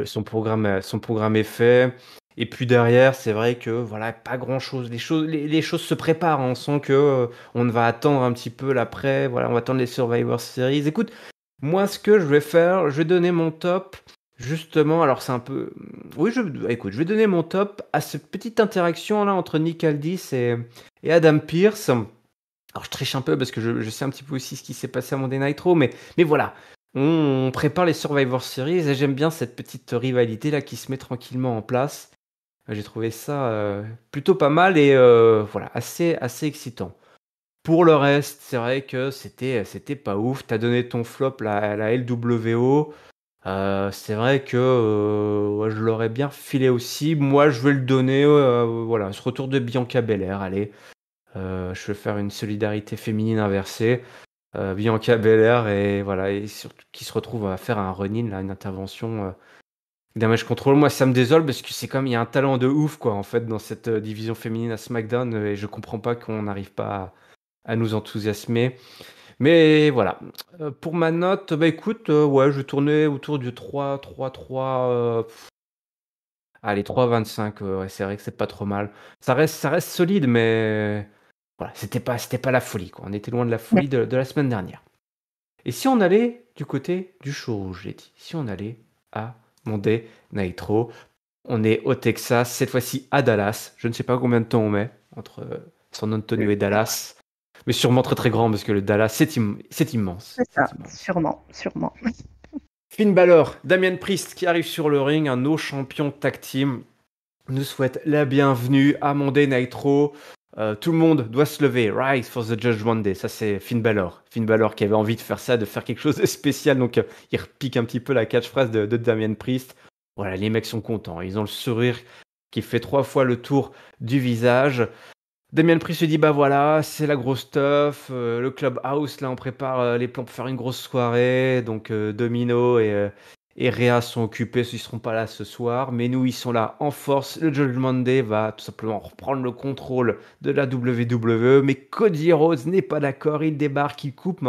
son, programme, son programme est fait. Et puis derrière, c'est vrai que voilà, pas grand chose. Les choses, les, choses se préparent. On sent que euh, on va attendre un petit peu l'après. Voilà, on va attendre les Survivor Series. Écoute, moi, ce que je vais faire, je vais donner mon top. Justement, alors c'est un peu. Oui, je... écoute, je vais donner mon top à cette petite interaction là entre Nick Aldis et, et Adam Pierce. Alors je triche un peu parce que je, sais un petit peu aussi ce qui s'est passé à mon Nitro, mais, mais voilà, on, prépare les Survivor Series et j'aime bien cette petite rivalité là qui se met tranquillement en place. Euh, j'ai trouvé ça euh, plutôt pas mal et euh, voilà, assez, assez excitant. Pour le reste, c'est vrai que c'était, c'était pas ouf. T'as donné ton flop à la LWO. c'est vrai que je l'aurais bien filé aussi. Moi, je vais le donner. voilà, ce retour de Bianca Belair. Allez, euh, je vais faire une solidarité féminine inversée. Euh, Bianca Belair et voilà et surtout qui se retrouve à faire un run là, une intervention euh, Damage Control. Moi, ça me désole parce que c'est comme il y a un talent de ouf quoi en fait dans cette division féminine à SmackDown et je comprends pas qu'on n'arrive pas à, nous enthousiasmer. Mais voilà. pour ma note, bah écoute, ouais, je tournais autour du 3, 3, 3. Euh, Allez, 3 ouais, c'est vrai que c'est pas trop mal. Ça reste, ça reste solide, mais voilà, c'était pas, c'était pas la folie, quoi. On était loin de la folie de, la semaine dernière. Et si on allait du côté du show rouge, j'ai dit, si on allait à Monday Nitro, on est au Texas, cette fois-ci à Dallas. Je ne sais pas combien de temps on met entre euh, San Antonio et Dallas, mais sûrement très très grand parce que le Dallas, c'est, immense. C'est ça, sûrement, sûrement. Finn Balor, Damien Priest qui arrive sur le ring, un haut champion tag team, nous souhaite la bienvenue à Monday Nitro. Euh, tout le monde doit se lever, rise for the judgment day. Ça, c'est Finn Balor. Finn Balor qui avait envie de faire ça, de faire quelque chose de spécial. Donc, euh, il repique un petit peu la catchphrase de, de Damien Priest. Voilà, les mecs sont contents. Ils ont le sourire qui fait trois fois le tour du visage. Damien Priest se dit bah voilà, c'est la grosse stuff, euh, le clubhouse, là on prépare les plans pour faire une grosse soirée, donc Domino et, et Réa sont occupés, ils ne seront pas là ce soir, mais nous, ils sont là en force. Le Judgment Day va tout simplement reprendre le contrôle de la WWE, mais Cody Rhodes n'est pas d'accord, il débarque, il coupe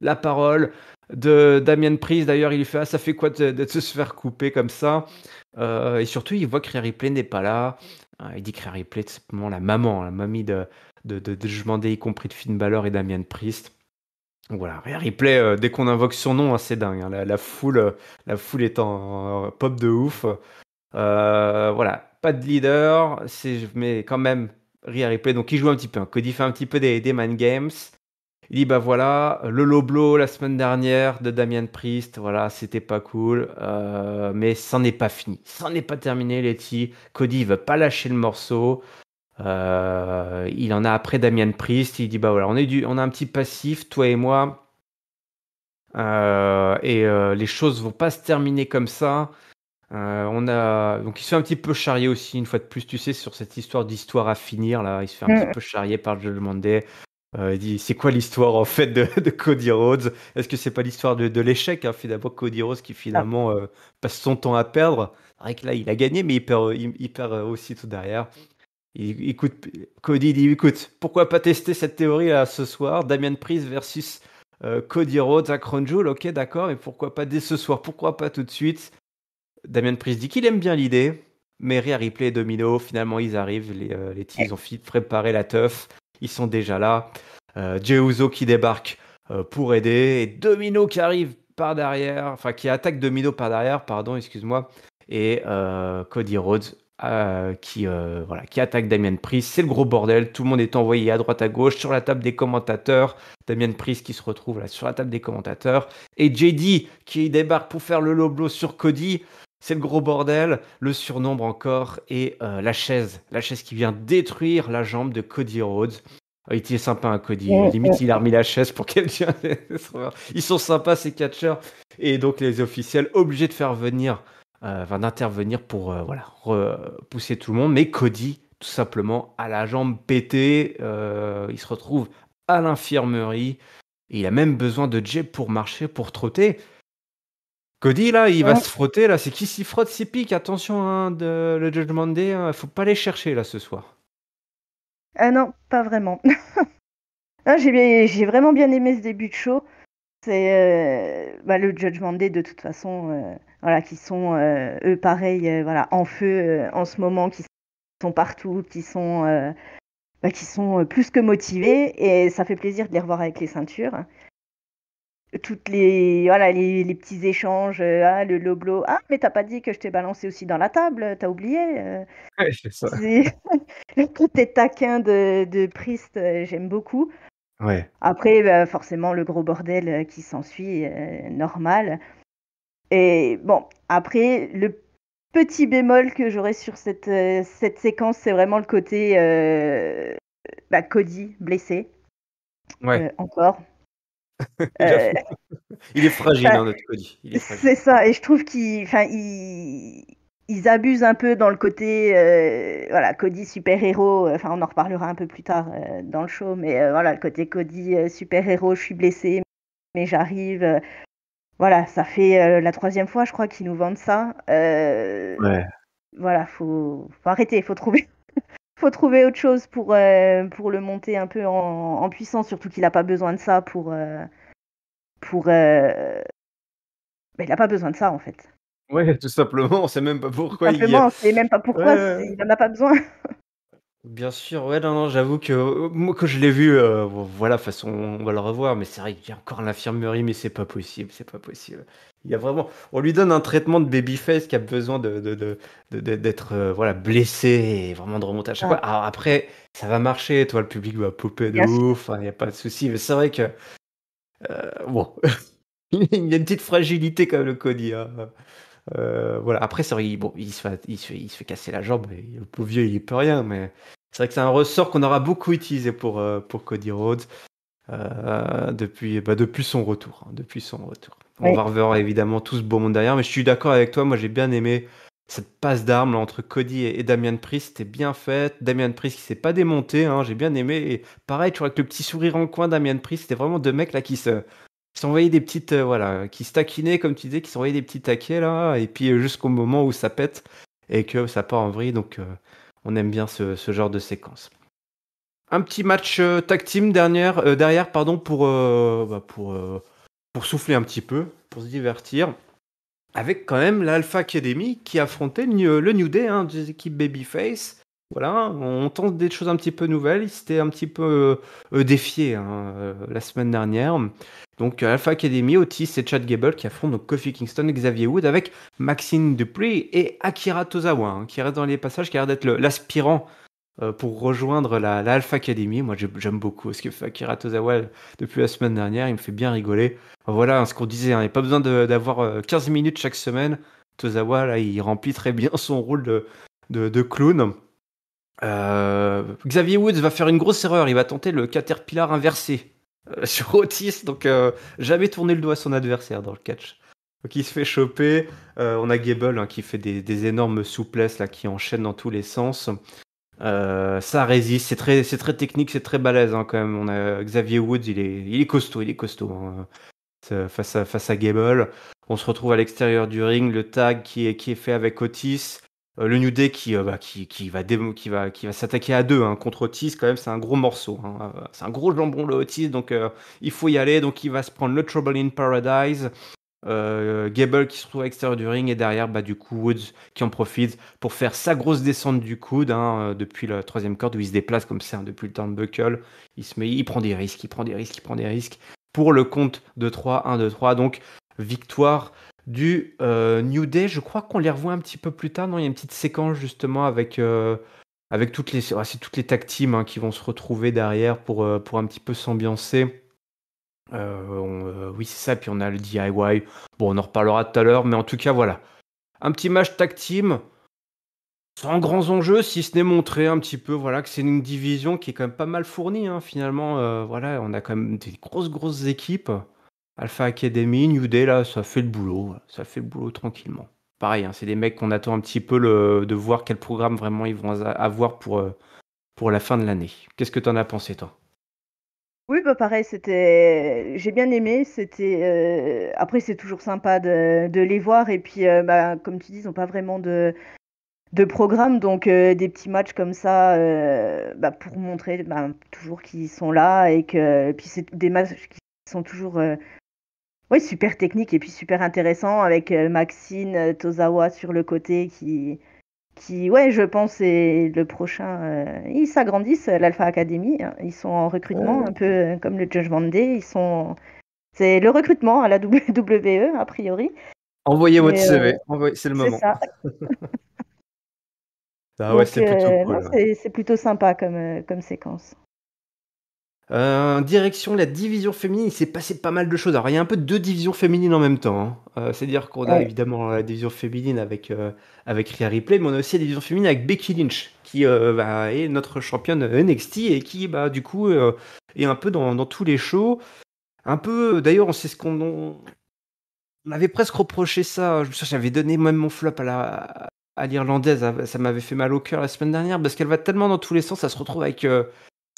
la parole de Damien Priest. D'ailleurs, il fait ah, ça fait quoi de, se faire couper comme ça euh, Et surtout, il voit que Rhea Ripley n'est pas là. Euh, il dit que Rhea Ripley, simplement la maman, la mamie de, de, Day, y compris de Finn Balor et Damien Priest. Voilà, Ria Ripley, euh, dès qu'on invoque son nom, hein, c'est dingue. Hein, la, foule, euh, la foule est en pop de ouf. Euh, voilà, pas de leader, mais quand même Ria Ripley. Donc il joue un petit peu. Hein. Cody fait un petit peu des, mind games. Il dit bah voilà, le loblo la semaine dernière de Damien Priest, voilà, c'était pas cool. mais ça n'est pas fini, ça n'est pas terminé, Letty. Cody il veut pas lâcher le morceau. Euh, il en a après Damien Priest. Il dit bah voilà, on, est du, on a un petit passif, toi et moi. Euh, et euh, les choses vont pas se terminer comme ça. on a donc il se fait un petit peu charrier aussi une fois de plus, tu sais, sur cette histoire d'histoire à finir là. Il se fait un petit mm. peu charrier par Joel Monday. il dit c'est quoi l'histoire en fait de, Cody Rhodes Est-ce que c'est pas l'histoire de, l'échec hein? Finalement Cody Rhodes qui finalement passe son temps à perdre. C'est là il a gagné mais il il perd aussi tout derrière écoute, Cody dit écoute, pourquoi pas tester cette théorie là ce soir Damien Priest versus euh, Cody Rhodes à Crown ok, d'accord, mais pourquoi pas dès ce soir Pourquoi pas tout de suite Damien Priest dit qu'il aime bien l'idée, mais Rhea Ripley et Domino, finalement, ils arrivent, les, euh, teams ont fini de préparer la teuf, ils sont déjà là. Euh, Jehuzo qui débarque pour aider, et Domino qui arrive par derrière, enfin qui attaque Domino par derrière, pardon, excuse-moi, et Cody Rhodes euh, qui, euh, voilà, qui attaque Damien Priest. C'est le gros bordel. Tout le monde est envoyé à droite à gauche sur la table des commentateurs. Damien Priest qui se retrouve là sur la table des commentateurs. Et JD qui débarque pour faire le loblo sur Cody. C'est le gros bordel, le surnombre encore, et euh, la chaise. La chaise qui vient détruire la jambe de Cody Rhodes. Ah, il était sympa, hein, Cody. Limite, il a remis la chaise pour qu'elle vienne Ils sont sympas, ces catcheurs. Et donc, les officiels obligés de faire venir va euh, d'intervenir pour euh, voilà, pousser tout le monde. Mais Cody, tout simplement, à la jambe pétée, euh, il se retrouve à l'infirmerie. Il a même besoin de Jay pour marcher, pour trotter. Cody, là, il va se frotter. Là, c'est qui s'y frotte, s'y pique. Attention, hein, de, le Judgment Day, hein, faut pas les chercher là ce soir. Ah non, pas vraiment. j'ai, vraiment bien aimé ce début de show. C'est bah, le Judgment Day de toute façon voilà, qui sont euh, eux pareils, euh, voilà, en feu euh, en ce moment, qui sont partout, qui sont bah, qui sont plus que motivés et ça fait plaisir de les revoir avec les ceintures toutes les voilà les, petits échanges ah, le loblo ah mais t'as pas dit que je t'ai balancé aussi dans la table t'as oublié Oui, c'est ça le côté taquin de, de Priest j'aime beaucoup après bah, forcément le gros bordel qui s'ensuit normal et bon, après, le petit bémol que j'aurais sur cette, euh, cette séquence, c'est vraiment le côté euh, bah, Cody blessé. Ouais. Euh, encore. il est fragile, hein, notre Cody. C'est ça, et je trouve qu'ils ils abusent un peu dans le côté voilà, Cody super-héros. Enfin, on en reparlera un peu plus tard dans le show, mais voilà, le côté Cody super-héros, je suis blessé, mais j'arrive. Voilà, ça fait euh, la troisième fois, je crois, qu'ils nous vendent ça. Euh, ouais. Voilà, faut, faut arrêter, faut trouver, faut trouver autre chose pour, euh, pour le monter un peu en, puissance, surtout qu'il n'a pas besoin de ça pour. pour bah, il n'a pas besoin de ça, en fait. Ouais, tout simplement, on sait même pas pourquoi. Simplement, il... on sait même pas pourquoi, il n'en a pas besoin. Bien sûr, ouais, non, non, j'avoue que moi, quand je l'ai vu, euh, voilà, façon, on va le revoir, mais c'est vrai qu'il y a encore l'infirmerie, mais c'est pas possible, c'est pas possible. Il y a vraiment, on lui donne un traitement de babyface qui a besoin de, d'être euh, voilà blessé et vraiment de remonter à chaque fois. Alors après, ça va marcher, toi, le public va popper de ouf, il hein, n'y a pas de souci, mais c'est vrai que euh, bon, il y a une petite fragilité comme le Cody. Hein. Euh, voilà. Après, ça il se, fait, il, se casser la jambe, le pauvre vieux, il peut rien, mais c'est vrai que c'est un ressort qu'on aura beaucoup utilisé pour, euh, pour Cody Rhodes euh, depuis, bah, depuis son retour. Hein, depuis son retour. On va revoir évidemment tout ce beau monde derrière, mais je suis d'accord avec toi, moi j'ai bien aimé cette passe d'armes entre Cody et, Damien Damian Priest, c'était bien fait. Damian Priest qui s'est pas démonté, hein, j'ai bien aimé. Et pareil, tu vois, avec le petit sourire en coin, Damian Priest, c'était vraiment deux mecs là qui se, qui des petites, euh, voilà, qui se taquinaient, comme tu disais, qui s'envoyaient des petits taquets, là, et puis euh, jusqu'au moment où ça pète et que ça part en vrille. Donc, euh, on aime bien ce, genre de séquence. Un petit match tag team derrière pardon, pour, bah, pour, pour souffler un petit peu, pour se divertir. Avec quand même l'Alpha Academy qui affrontait le New Day, hein, des équipes Babyface. Voilà, on tente des choses un petit peu nouvelles. C'était un petit peu euh, défié hein, euh, la semaine dernière. Donc euh, Alpha Academy, Otis et Chad Gable qui affrontent donc Kofi Kingston et Xavier Wood avec Maxine Dupree et Akira Tozawa, hein, qui reste dans les passages, qui a l'air d'être l'aspirant pour rejoindre la, Academy. Moi j'aime beaucoup ce que fait Akira Tozawa depuis la semaine dernière, il me fait bien rigoler. Voilà hein, ce qu'on disait, il n'y a pas besoin d'avoir 15 minutes chaque semaine. Tozawa, là, il remplit très bien son rôle de clown. Euh, Xavier Woods va faire une grosse erreur, il va tenter le caterpillar inversé euh, sur Otis, donc euh, jamais tourner le doigt à son adversaire dans le catch. Donc il se fait choper, on a Gable hein, qui fait des, énormes souplesses là, qui enchaîne dans tous les sens. ça résiste, c'est très, technique, c'est très balèze hein, quand même. On a Xavier Woods, il est, costaud, il est costaud hein, face à Gable. On se retrouve à l'extérieur du ring, le tag est, qui est fait avec Otis. Euh, le New Day euh, bah, qui, va qui va s'attaquer à deux hein. contre Otis, quand même, c'est un gros morceau. Hein. Euh, c'est un gros jambon le Otis, donc il faut y aller. Donc il va se prendre le Trouble in Paradise. Gable qui se trouve à l'extérieur du ring et derrière bah, du coup Woods qui en profite pour faire sa grosse descente du coude hein, depuis le troisième corde où il se déplace comme ça depuis le turnbuckle il se met il prend des risques il prend des risques il prend des risques pour le compte de 3 1 2 3 donc victoire du euh, New Day. Je crois qu'on les revoit un petit peu plus tard. Non, il y a une petite séquence justement avec, euh, avec toutes les, toutes les tag teams hein, qui vont se retrouver derrière pour, euh, pour un petit peu s'ambiancer. oui, c'est ça. Puis on a le DIY. Bon, on en reparlera tout à l'heure, mais en tout cas, voilà. Un petit match tag team. Sans grands enjeux, si ce n'est montrer un petit peu voilà, que c'est une division qui est quand même pas mal fournie. Hein, finalement, voilà, on a quand même des grosses, grosses équipes. Alpha Academy, New Day, là, ça fait le boulot. Ça fait le boulot tranquillement. Pareil, hein, c'est des mecs qu'on attend un petit peu de voir quel programme vraiment ils vont avoir pour, euh, pour la fin de l'année. Qu'est-ce que tu en as pensé, toi oui, bah pareil, c'était, j'ai bien aimé. C'était, euh, après, c'est toujours sympa de... les voir. Et puis, euh, bah, comme tu dis, ils n'ont pas vraiment de, de programme, donc des petits matchs comme ça, bah, pour montrer bah, toujours qu'ils sont là et que, puis c'est des matchs qui sont toujours oui, super technique et puis super intéressant avec euh, Maxine euh, Tozawa sur le côté qui, qui ouais, je pense, est le prochain. Euh, ils s'agrandissent, l'Alpha Academy. Hein. ils sont en recrutement, un peu comme le Judge Day. Ils sont. C'est le recrutement à la WWE, a priori. Envoyez votre CV, c'est le moment. Ça. Ah ouais, c'est plutôt, plutôt, sympa comme, comme séquence. Euh, direction la division féminine, il s'est passé pas mal de choses. Alors, il y a un peu deux divisions féminines en même temps. Hein. Euh, c'est-à-dire qu'on a évidemment la division féminine avec, euh, avec Ripley, mais on a aussi la division féminine avec Becky Lynch, qui bah, est notre championne NXT et qui, bah, du coup, est un peu dans, tous les shows. Un peu, d'ailleurs, on sait ce qu'on on m'avait presque reproché ça. Je me souviens, j'avais donné même mon flop à la à l'irlandaise. Ça m'avait fait mal au cœur la semaine dernière parce qu'elle va tellement dans tous les sens. Ça se retrouve avec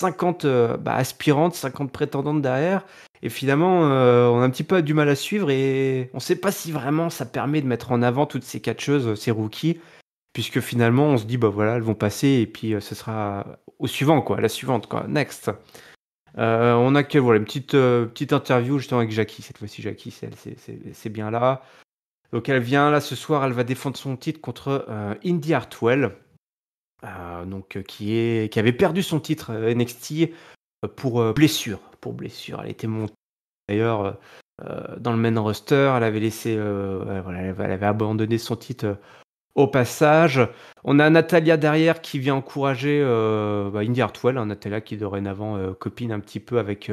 50 euh, bah, aspirantes, 50 prétendantes derrière. Et finalement, euh, on a un petit peu du mal à suivre et on ne sait pas si vraiment ça permet de mettre en avant toutes ces catcheuses, euh, ces rookies, puisque finalement on se dit bah voilà, elles vont passer et puis ce sera au suivant quoi, la suivante quoi, next. on a que voilà une petite interview justement avec Jackie cette fois-ci Jackie c'est bien là. Donc elle vient là ce soir, elle va défendre son titre contre Indy Hartwell. Euh, donc, euh, qui, est, qui avait perdu son titre euh, NXT pour blessure. Pour blessure, elle était montée d'ailleurs dans le main roster. Elle avait laissé, voilà, elle avait abandonné son titre au passage. On a Natalia derrière qui vient encourager bah, Indy Hartwell, hein, Natalia qui dorénavant copine un petit peu avec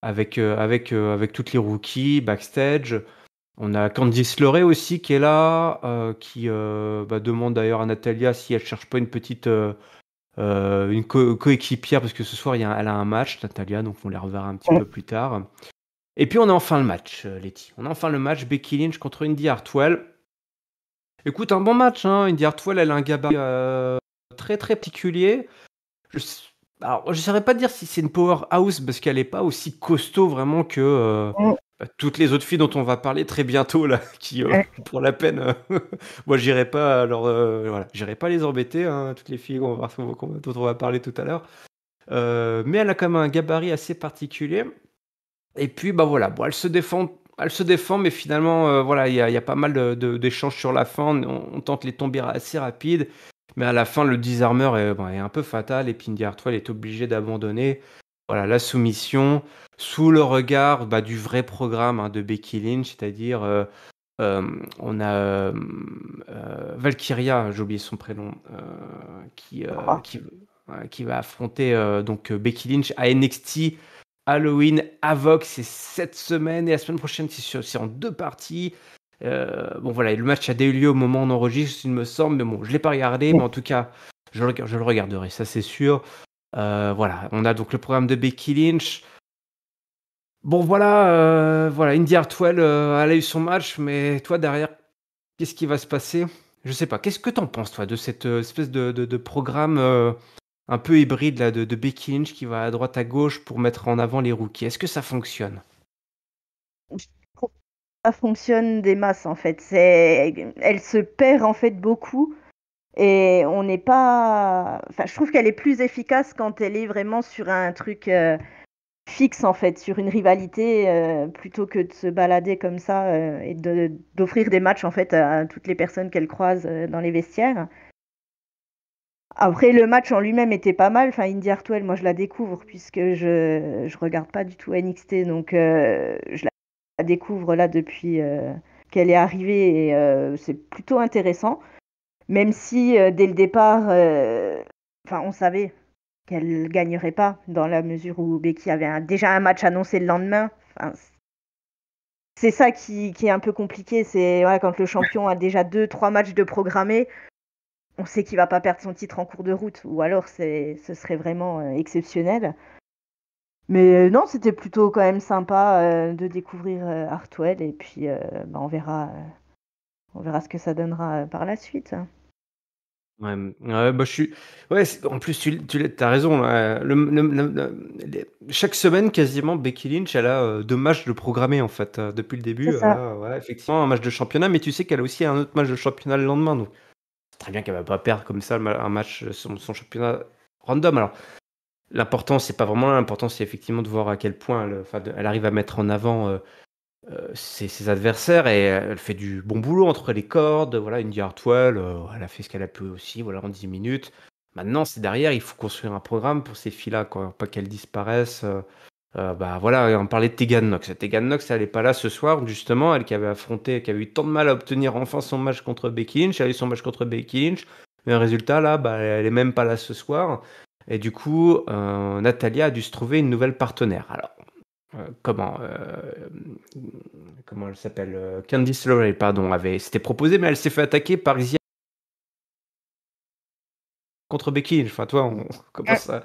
avec avec avec toutes les rookies backstage. On a Candice Loret aussi qui est là, euh, qui euh, bah, demande d'ailleurs à Natalia si elle cherche pas une petite euh, une coéquipière parce que ce soir elle a un match Natalia, donc on les reverra un petit peu plus tard. Et puis on a enfin le match, Letty. On a enfin le match Becky Lynch contre Indy Hartwell. Écoute, un bon match. Hein. Indy Hartwell, elle a un gabarit très très particulier. Je... ne saurais pas dire si c'est une powerhouse parce qu'elle n'est pas aussi costaud vraiment que, toutes les autres filles dont on va parler très bientôt là, qui euh, pour la peine, euh, moi j'irai pas, alors euh, voilà, j'irai pas les embêter, hein, toutes les filles va, dont on va parler tout à l'heure. mais elle a quand même un gabarit assez particulier. Et puis bah voilà, bon, elle se défend, elle se défend, mais finalement voilà, il y, a pas mal d'échanges sur la fin. On, tente les tomber assez rapide. mais à la fin le disarmer est, un peu fatal et Pindy elle est obligé d'abandonner. Voilà la soumission sous le regard bah, du vrai programme hein, de Becky Lynch, c'est-à-dire euh, euh, on a euh, Valkyria, j'ai oublié son prénom, qui, qui, va affronter donc Becky Lynch à NXT. Halloween, Avox c'est cette semaine et la semaine prochaine, c'est en deux parties. bon voilà, le match a lieu au moment où on enregistre, il me semble, mais bon, je ne l'ai pas regardé, mais en tout cas, je le regarderai, ça c'est sûr. voilà, on a donc le programme de Becky Lynch, Bon, voilà, euh, voilà, Indy Artwell, euh, elle a eu son match, mais toi, derrière, qu'est-ce qui va se passer Je sais pas. Qu'est-ce que t'en penses, toi, de cette euh, espèce de, programme un peu hybride là, de, de Becky Lynch qui va à droite à gauche pour mettre en avant les rookies Est-ce que ça fonctionne Ça fonctionne des masses, en fait. Elle se perd, en fait, beaucoup. Et on n'est pas. Enfin, je trouve qu'elle est plus efficace quand elle est vraiment sur un truc fixe en fait sur une rivalité euh, plutôt que de se balader comme ça euh, et d'offrir des matchs en fait à toutes les personnes qu'elle croise euh, dans les vestiaires. Après le match en lui-même était pas mal, enfin Indy Hartwell moi je la découvre puisque je je regarde pas du tout NXT donc je la découvre là depuis qu'elle est arrivée et c'est plutôt intéressant même si dès le départ enfin on savait ne gagnerait pas, dans la mesure où Becky avait déjà un match annoncé le lendemain. c'est ça qui, est un peu compliqué, c'est quand le champion a déjà deux, trois matchs de programmés, on sait qu'il va pas perdre son titre en cours de route, ou alors ce serait vraiment euh, exceptionnel. Mais euh, non, c'était plutôt quand même sympa euh, de découvrir Artwell. et puis bah, on, verra, on verra ce que ça donnera par la suite. Hein. Ouais, bah, suis... ouais en plus, tu, tu as raison. Chaque semaine, quasiment, Becky Lynch, elle a euh, deux matchs de programmé, en fait. Euh, depuis le début, euh, effectivement un match de championnat, mais tu sais qu'elle a aussi un autre match de championnat le lendemain. Donc, c'est très bien qu'elle va pas perdre comme ça un match, son, championnat random. Alors, l'important, c'est pas vraiment là. L'important, c'est effectivement de voir à quel point elle, arrive à mettre en avant euh, ses, adversaires et elle fait du bon boulot entre les cordes. Voilà, une Hartwell, euh, elle a fait ce qu'elle a pu aussi voilà, en 10 minutes. Maintenant, c'est derrière, il faut construire un programme pour ces filles-là, pas qu'elles disparaissent. Euh, bah voilà, on parlait de Tegan Nox. Tegan Nox, elle n'est pas là ce soir, justement, elle qui avait affronté, qui avait eu tant de mal à obtenir enfin son match contre Becky elle a eu son match contre Becky Lynch, mais un résultat là, bah, elle est même pas là ce soir. Et du coup, Natalia a dû se trouver une nouvelle partenaire. Alors, euh, comment, euh, comment elle s'appelle euh, Candice LeRae, pardon, avait s'était proposée, mais elle s'est fait attaquer par Zia contre Becky. Enfin, toi, on commence ah. à.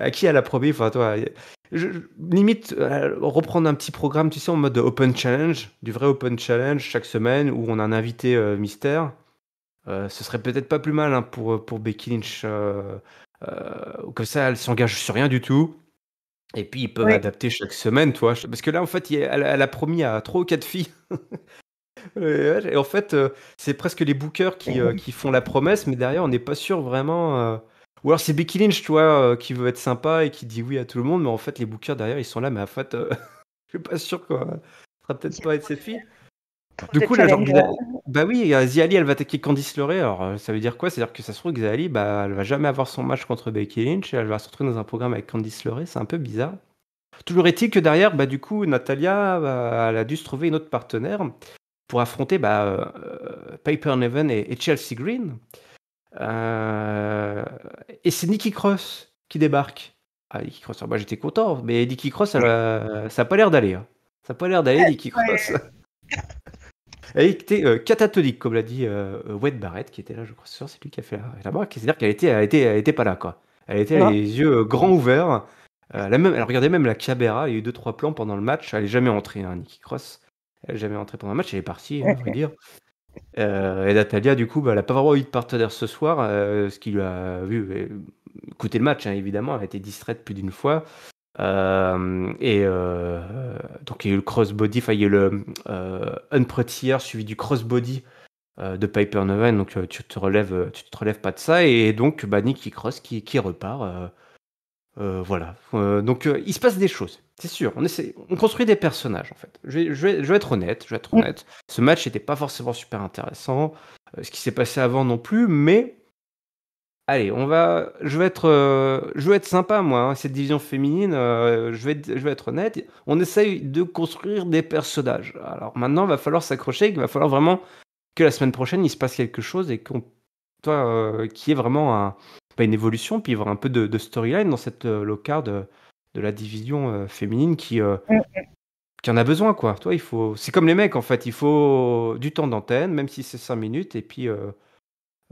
À qui elle a promis Enfin, toi, je, limite reprendre un petit programme, tu sais, en mode open challenge, du vrai open challenge chaque semaine où on a un invité mystère. ce serait peut-être pas plus mal hein, pour, pour Becky Lynch. comme ça, elle s'engage sur rien du tout. Et puis ils peuvent adapter chaque semaine, toi. Parce que là, en fait, elle, a promis à trois ou quatre filles. et en fait, euh, c'est presque les bookers euh, qui, font la promesse, mais derrière, on n'est pas sûr vraiment. Euh. Ou alors c'est Becky Lynch, tu vois, qui veut être sympa et qui dit oui à tout le monde, mais en fait, les bookers derrière, ils sont là, mais en fait, je suis pas sûr, quoi. Ça peut-être pas être ses filles du coup, la genre, bah oui, Ziali, elle va attaquer Candice LeRae. Alors, euh, ça veut dire quoi C'est-à-dire que ça se trouve que Ziali, bah, elle va jamais avoir son match contre Becky Lynch elle va se retrouver dans un programme avec Candice LeRae. C'est un peu bizarre. Toujours est-il que derrière, bah, du coup, Natalia, bah, elle a dû se trouver une autre partenaire pour affronter bah, euh, Piper Neven et, Chelsea Green. Euh, et c'est Nikki Cross qui débarque. Ah, Nikki Cross, j'étais content, mais Nikki Cross, euh, ça n'a pas l'air d'aller. Hein. Ça n'a pas l'air d'aller, Nikki Cross. Elle était euh, comme l'a dit euh, euh, Wed Barrett, qui était là, je crois, ce c'est lui qui a fait la, C'est-à-dire qu'elle était, était, pas là, quoi. Elle était les yeux euh, grands ouverts. même, elle regardait même la cabéra, Il y a eu deux trois plans pendant le match. Elle n'est jamais entrée, hein, Nicky Cross. Elle n'est jamais entrée pendant le match. Elle est partie, on hein, va dire. et Natalia, du coup, bah, elle n'a pas vraiment eu de partenaire ce soir, ce qui lui a vu coûter le match, hein, évidemment. Elle a été distraite plus d'une fois. Euh, et euh, donc il y a eu le crossbody, enfin il y a eu le euh, unpretier suivi du crossbody euh, de Piper Noven donc tu te relèves, tu te relèves pas de ça, et donc bani Nicky Cross qui, qui repart. voilà. donc il se passe des choses, c'est sûr. On, essaie, on construit des personnages en fait. Je je vais être honnête, je vais être mmh. honnête. Ce match n'était pas forcément super intéressant, ce qui s'est passé avant non plus, mais Allez, on va. Je vais être, euh, je vais être sympa, moi. Hein, cette division féminine, euh, je, vais être, je vais être honnête. On essaye de construire des personnages. Alors maintenant, il va falloir s'accrocher. Il va falloir vraiment que la semaine prochaine, il se passe quelque chose et qu'on, toi, euh, qui est vraiment un, une évolution, puis avoir un peu de, storyline dans cette locarde de, la division féminine mm, mm. qui, en a besoin, quoi. Toi, il faut. C'est comme les mecs, en fait. Il faut du temps d'antenne, même si c'est 5 minutes, et puis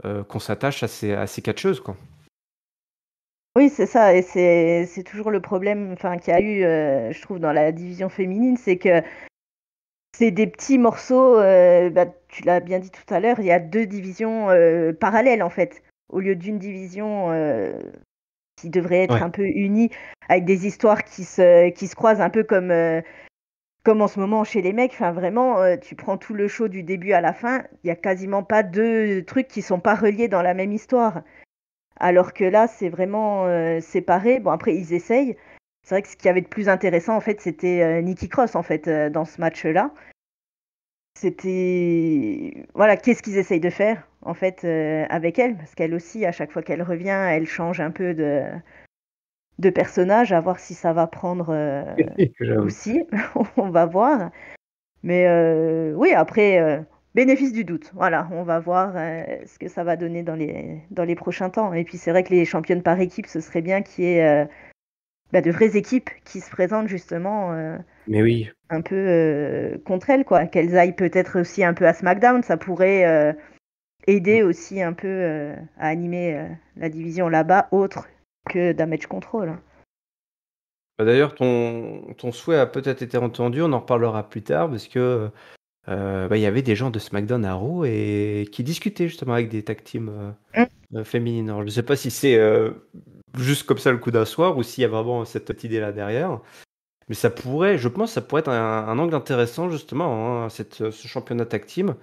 euh, qu'on s'attache à ces, à ces Quoi. Oui, c'est ça, et c'est toujours le problème qu'il y a eu, euh, je trouve, dans la division féminine, c'est que c'est des petits morceaux, euh, bah, tu l'as bien dit tout à l'heure, il y a deux divisions parallèles en fait, au lieu d'une division qui devrait être un peu unie, avec des histoires qui qui se croisent un peu comme comme en ce moment chez les mecs, enfin vraiment, euh, tu prends tout le show du début à la fin, il y a quasiment pas deux trucs qui sont pas reliés dans la même histoire. Alors que là, c'est vraiment euh, séparé. Bon, après, ils essayent. C'est vrai que ce qui avait de plus intéressant, en fait, c'était euh, Nikki Cross, en fait, dans ce match-là. C'était. Voilà, qu'est-ce qu'ils essayent de faire, en fait, avec elle Parce qu'elle aussi, à chaque fois qu'elle revient, elle change un peu de, de personnages, à voir si ça va prendre euh, aussi. on va voir. Mais euh, oui, après, euh, bénéfice du doute. Voilà, on va voir ce que ça va donner dans les, dans les prochains temps. Et puis c'est vrai que les championnes par équipe, ce serait bien qu'il y ait bah, de vraies équipes qui se présentent justement. Mais oui. Un peu contre elles, quoi. Qu'elles aillent peut-être aussi un peu à SmackDown. Ça pourrait aider aussi un peu à animer la division là-bas, autre que damage control. Bah, d'ailleurs, ton, ton, souhait a peut-être été entendu, on en reparlera plus tard, parce que euh, bah, il y avait des gens de SmackDown à Roux et qui discutaient justement avec des tag teams euh, mm. féminines. je ne sais pas si c'est euh, juste comme ça le coup d'un soir ou s'il y a vraiment cette idée-là derrière. Mais ça pourrait, je pense, ça pourrait être un, angle intéressant justement, hein, cette, euh, ce championnat tag team.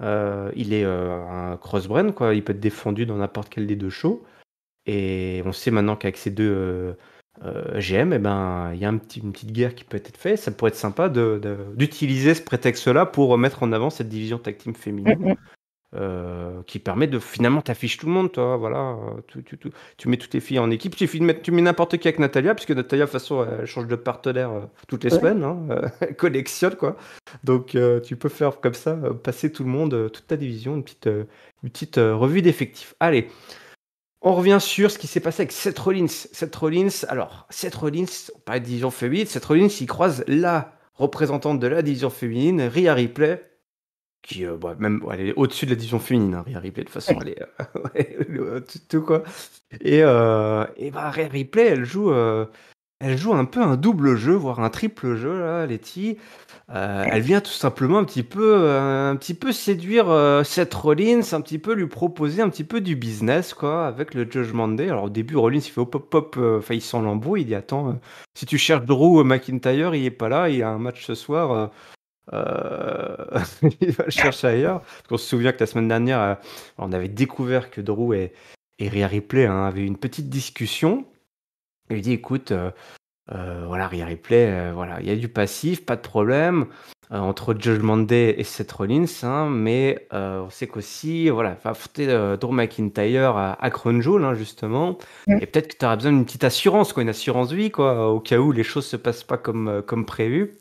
il est un cross-brand, quoi. il peut être défendu dans n'importe quel des deux shows. Et on sait maintenant qu'avec ces deux euh, euh, GM, eh ben, il y a un petit, une petite guerre qui peut être faite. Ça pourrait être sympa d'utiliser de, ce prétexte-là pour mettre en avant cette division tag team féminine. Mm, mm. Euh, qui permet de finalement t'afficher tout le monde, toi, voilà, tu, mets toutes les filles en équipe, tu, tu mets n'importe qui avec Natalia, puisque Natalia, de toute façon, elle change de partenaire toutes les semaines, elle hein, collectionne, quoi. Donc tu peux faire comme ça, passer tout le monde, toute ta division, une petite, une petite revue d'effectifs. Allez, on revient sur ce qui s'est passé avec Seth Rollins. Seth Rollins, alors, Seth Rollins, pas de division féminine, Seth Rollins, il croise la représentante de la division féminine, Ria Ripley, qui, euh, bah, même, elle est au-dessus de la division féminine, hein, Ria Ripley, de toute façon, elle est euh, tout, quoi. Et, euh, et bah, Ria Ripley, elle joue elle joue un peu un double jeu, voire un triple jeu, là, Letty. Euh, elle vient tout simplement un petit peu, euh, un petit peu séduire cette euh, Rollins, un petit peu lui proposer un petit peu du business, quoi, avec le Judgment Day. Alors au début, Rollins, il fait au pop pop, enfin, il sent l'embrouille, il dit attends, si tu cherches Drew McIntyre, il est pas là, il y a un match ce soir. il va le chercher ailleurs. On se souvient que la semaine dernière, on avait découvert que Drew et, et Ripley hein, avaient eu une petite discussion il lui dit écoute, euh, euh, voilà, replay euh, voilà, il y a du passif, pas de problème entre Judge Day et Seth Rollins, hein, mais on sait qu'aussi, voilà, va affronter Drew McIntyre à, à hein, justement, et peut-être que tu auras besoin d'une petite assurance, quoi, une assurance vie, quoi, au cas où les choses se passent pas comme, comme prévu.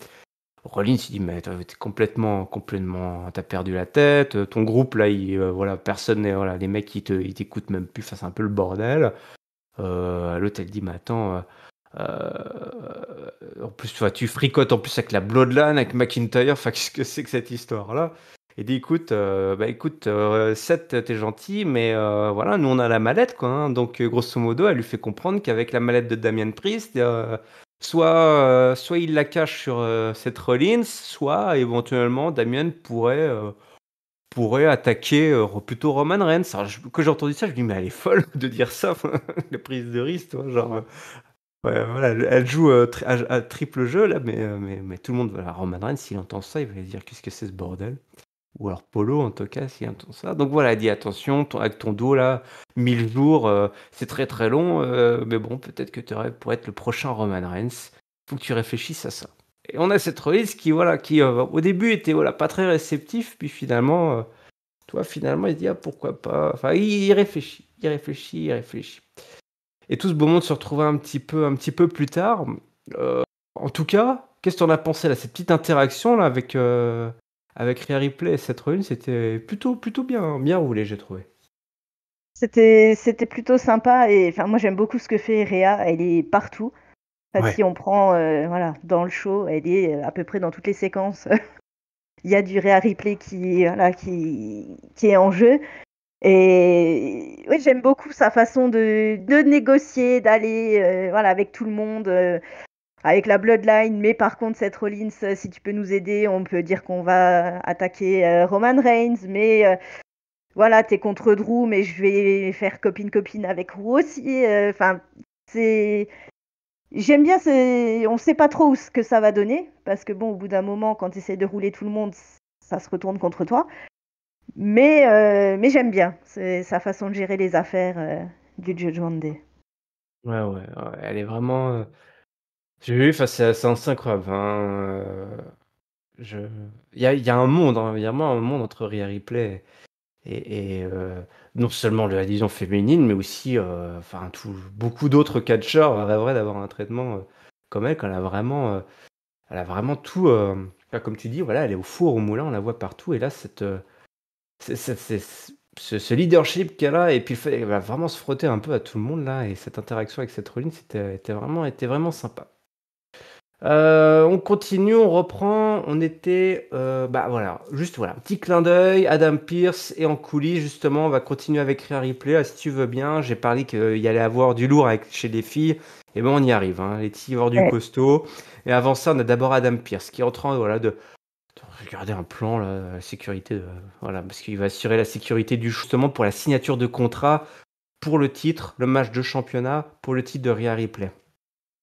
Rollins il dit mais t'es complètement complètement t'as perdu la tête ton groupe là il, voilà personne n'est voilà les mecs ils t'écoutent même plus face c'est un peu le bordel euh, l'autre, elle dit, mais attends, euh, euh, en plus, toi, tu fricotes en plus avec la Bloodline, avec McIntyre, enfin, qu'est-ce que c'est que cette histoire-là Et dit, écoute, bah, écoute, Seth, t'es gentil, mais voilà, nous, on a la mallette, quoi. Hein. donc, grosso modo, elle lui fait comprendre qu'avec la mallette de Damien Priest, soit, soit il la cache sur cette Rollins, soit éventuellement Damien pourrait pourrait attaquer euh, plutôt Roman Reigns. quand j'ai entendu ça, je me dis, mais elle est folle de dire ça, la prise de risque, genre. Euh, voilà, elle joue euh, à, triple jeu, là, mais, mais, tout le monde, Roman Reigns, s'il entend ça, il va dire, qu'est-ce que c'est ce bordel Ou alors Polo, en tout cas, s'il entend ça. Donc voilà, elle dit, attention, ton, avec ton dos, là, 1000 jours, c'est très très long, mais bon, peut-être que tu pour être le prochain Roman Reigns. Faut que tu réfléchisses à ça. Et on a cette release qui, voilà, qui euh, au début était voilà, pas très réceptif, puis finalement, euh, toi, finalement, il se dit ah, pourquoi pas. Enfin, il, réfléchit, il réfléchit, il réfléchit. Et tout ce beau monde se retrouvait un petit peu, un petit peu plus tard. Euh, en tout cas, qu'est-ce que tu en as pensé là Cette petite interaction là avec, avec Rhea Ripley et cette rune, c'était plutôt, plutôt bien, hein, bien roulé, j'ai trouvé. C'était, c'était plutôt sympa et enfin moi j'aime beaucoup ce que fait Rhea elle est partout si on prend, euh, voilà, dans le show, elle est euh, à peu près dans toutes les séquences. Il y a du Réa replay qui, qui, qui est en jeu. Et oui, j'aime beaucoup sa façon de, négocier, d'aller euh, voilà, avec tout le monde, avec la bloodline. Mais par contre, cette Rollins, si tu peux nous aider, on peut dire qu'on va attaquer Roman Reigns. Mais voilà, t'es contre Drew, mais je vais faire copine-copine avec Rossie. aussi. Enfin, c'est J'aime bien, on ne sait pas trop ce que ça va donner, parce que bon, au bout d'un moment, quand tu essaies de rouler tout le monde, ça se retourne contre toi. Mais, euh, mais j'aime bien sa façon de gérer les affaires euh, du Judgment Day. Ouais, ouais, elle est vraiment. Euh, j'ai vu, c'est incroyable. Hein, il y a, un monde, hein, y a vraiment un monde entre replay. Ripley et, euh, non seulement la division féminine, mais aussi euh, enfin, beaucoup d'autres catcheurs rêveraient d'avoir un traitement euh, comme elle, quand elle a vraiment, elle a vraiment tout. comme tu dis, voilà, elle est au four, au moulin, on la voit partout, et là, cette, ce, leadership qu'elle a, et puis elle va vraiment se frotter un peu à tout le monde, là, et cette interaction avec cette Rollins c'était vraiment, était vraiment sympa. Euh, on continue, on reprend. On était, euh, bah voilà, juste voilà, petit clin d'œil. Adam Pierce et en coulis justement, on va continuer avec Ria Ripley. Euh, si tu veux bien, j'ai parlé qu'il y allait avoir du lourd avec, chez les filles. Et ben on y arrive, hein. les avoir du costaud. Et avant ça, on a d'abord Adam Pierce qui est en train voilà de, regarder un plan la sécurité, de, voilà, parce qu'il va assurer la sécurité du justement pour la signature de contrat pour le titre, le match de championnat pour le titre de Ria Ripley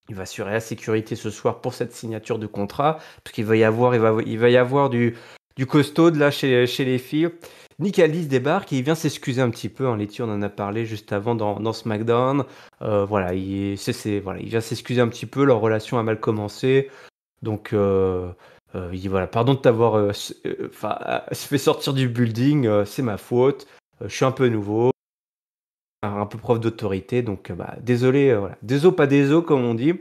il va assurer la sécurité ce soir pour cette signature de contrat, parce qu'il va y avoir, il va, il va y avoir du, du costaud là chez, les filles. Nick débarque et il vient s'excuser un petit peu. En hein. on en a parlé juste avant dans, dans SmackDown. Euh, voilà, il, voilà, il vient s'excuser un petit peu. Leur relation a mal commencé. Donc, euh, euh, il dit voilà, pardon de t'avoir fait sortir du building, c'est ma faute. je suis un peu nouveau un peu preuve d'autorité. Donc, euh, bah, désolé, euh, voilà. Désolé, pas désolé, comme on dit.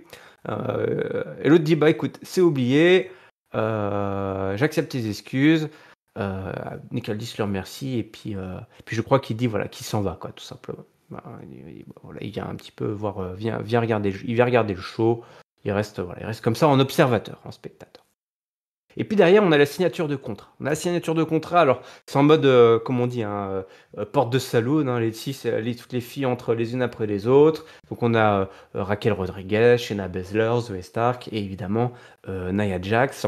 Euh, et l'autre dit, bah écoute, c'est oublié, j'accepte tes excuses. Euh, je le remercie et puis, puis je crois qu'il dit voilà qu'il s'en va quoi tout simplement. Bah, il, il, vient un petit peu voir, vient, vient regarder, il vient regarder le show. Il reste voilà, il reste comme ça en observateur, en spectateur. Et puis derrière, on a la signature de contrat. On a la signature de contrat. Alors, c'est en mode, euh, comment comme on dit, hein, euh, euh, porte de saloon. Hein, les six, les, toutes les filles entre les unes après les autres. Donc, on a Raquel Rodriguez, Shayna Baszler, Zoe Stark et évidemment Naya Jax.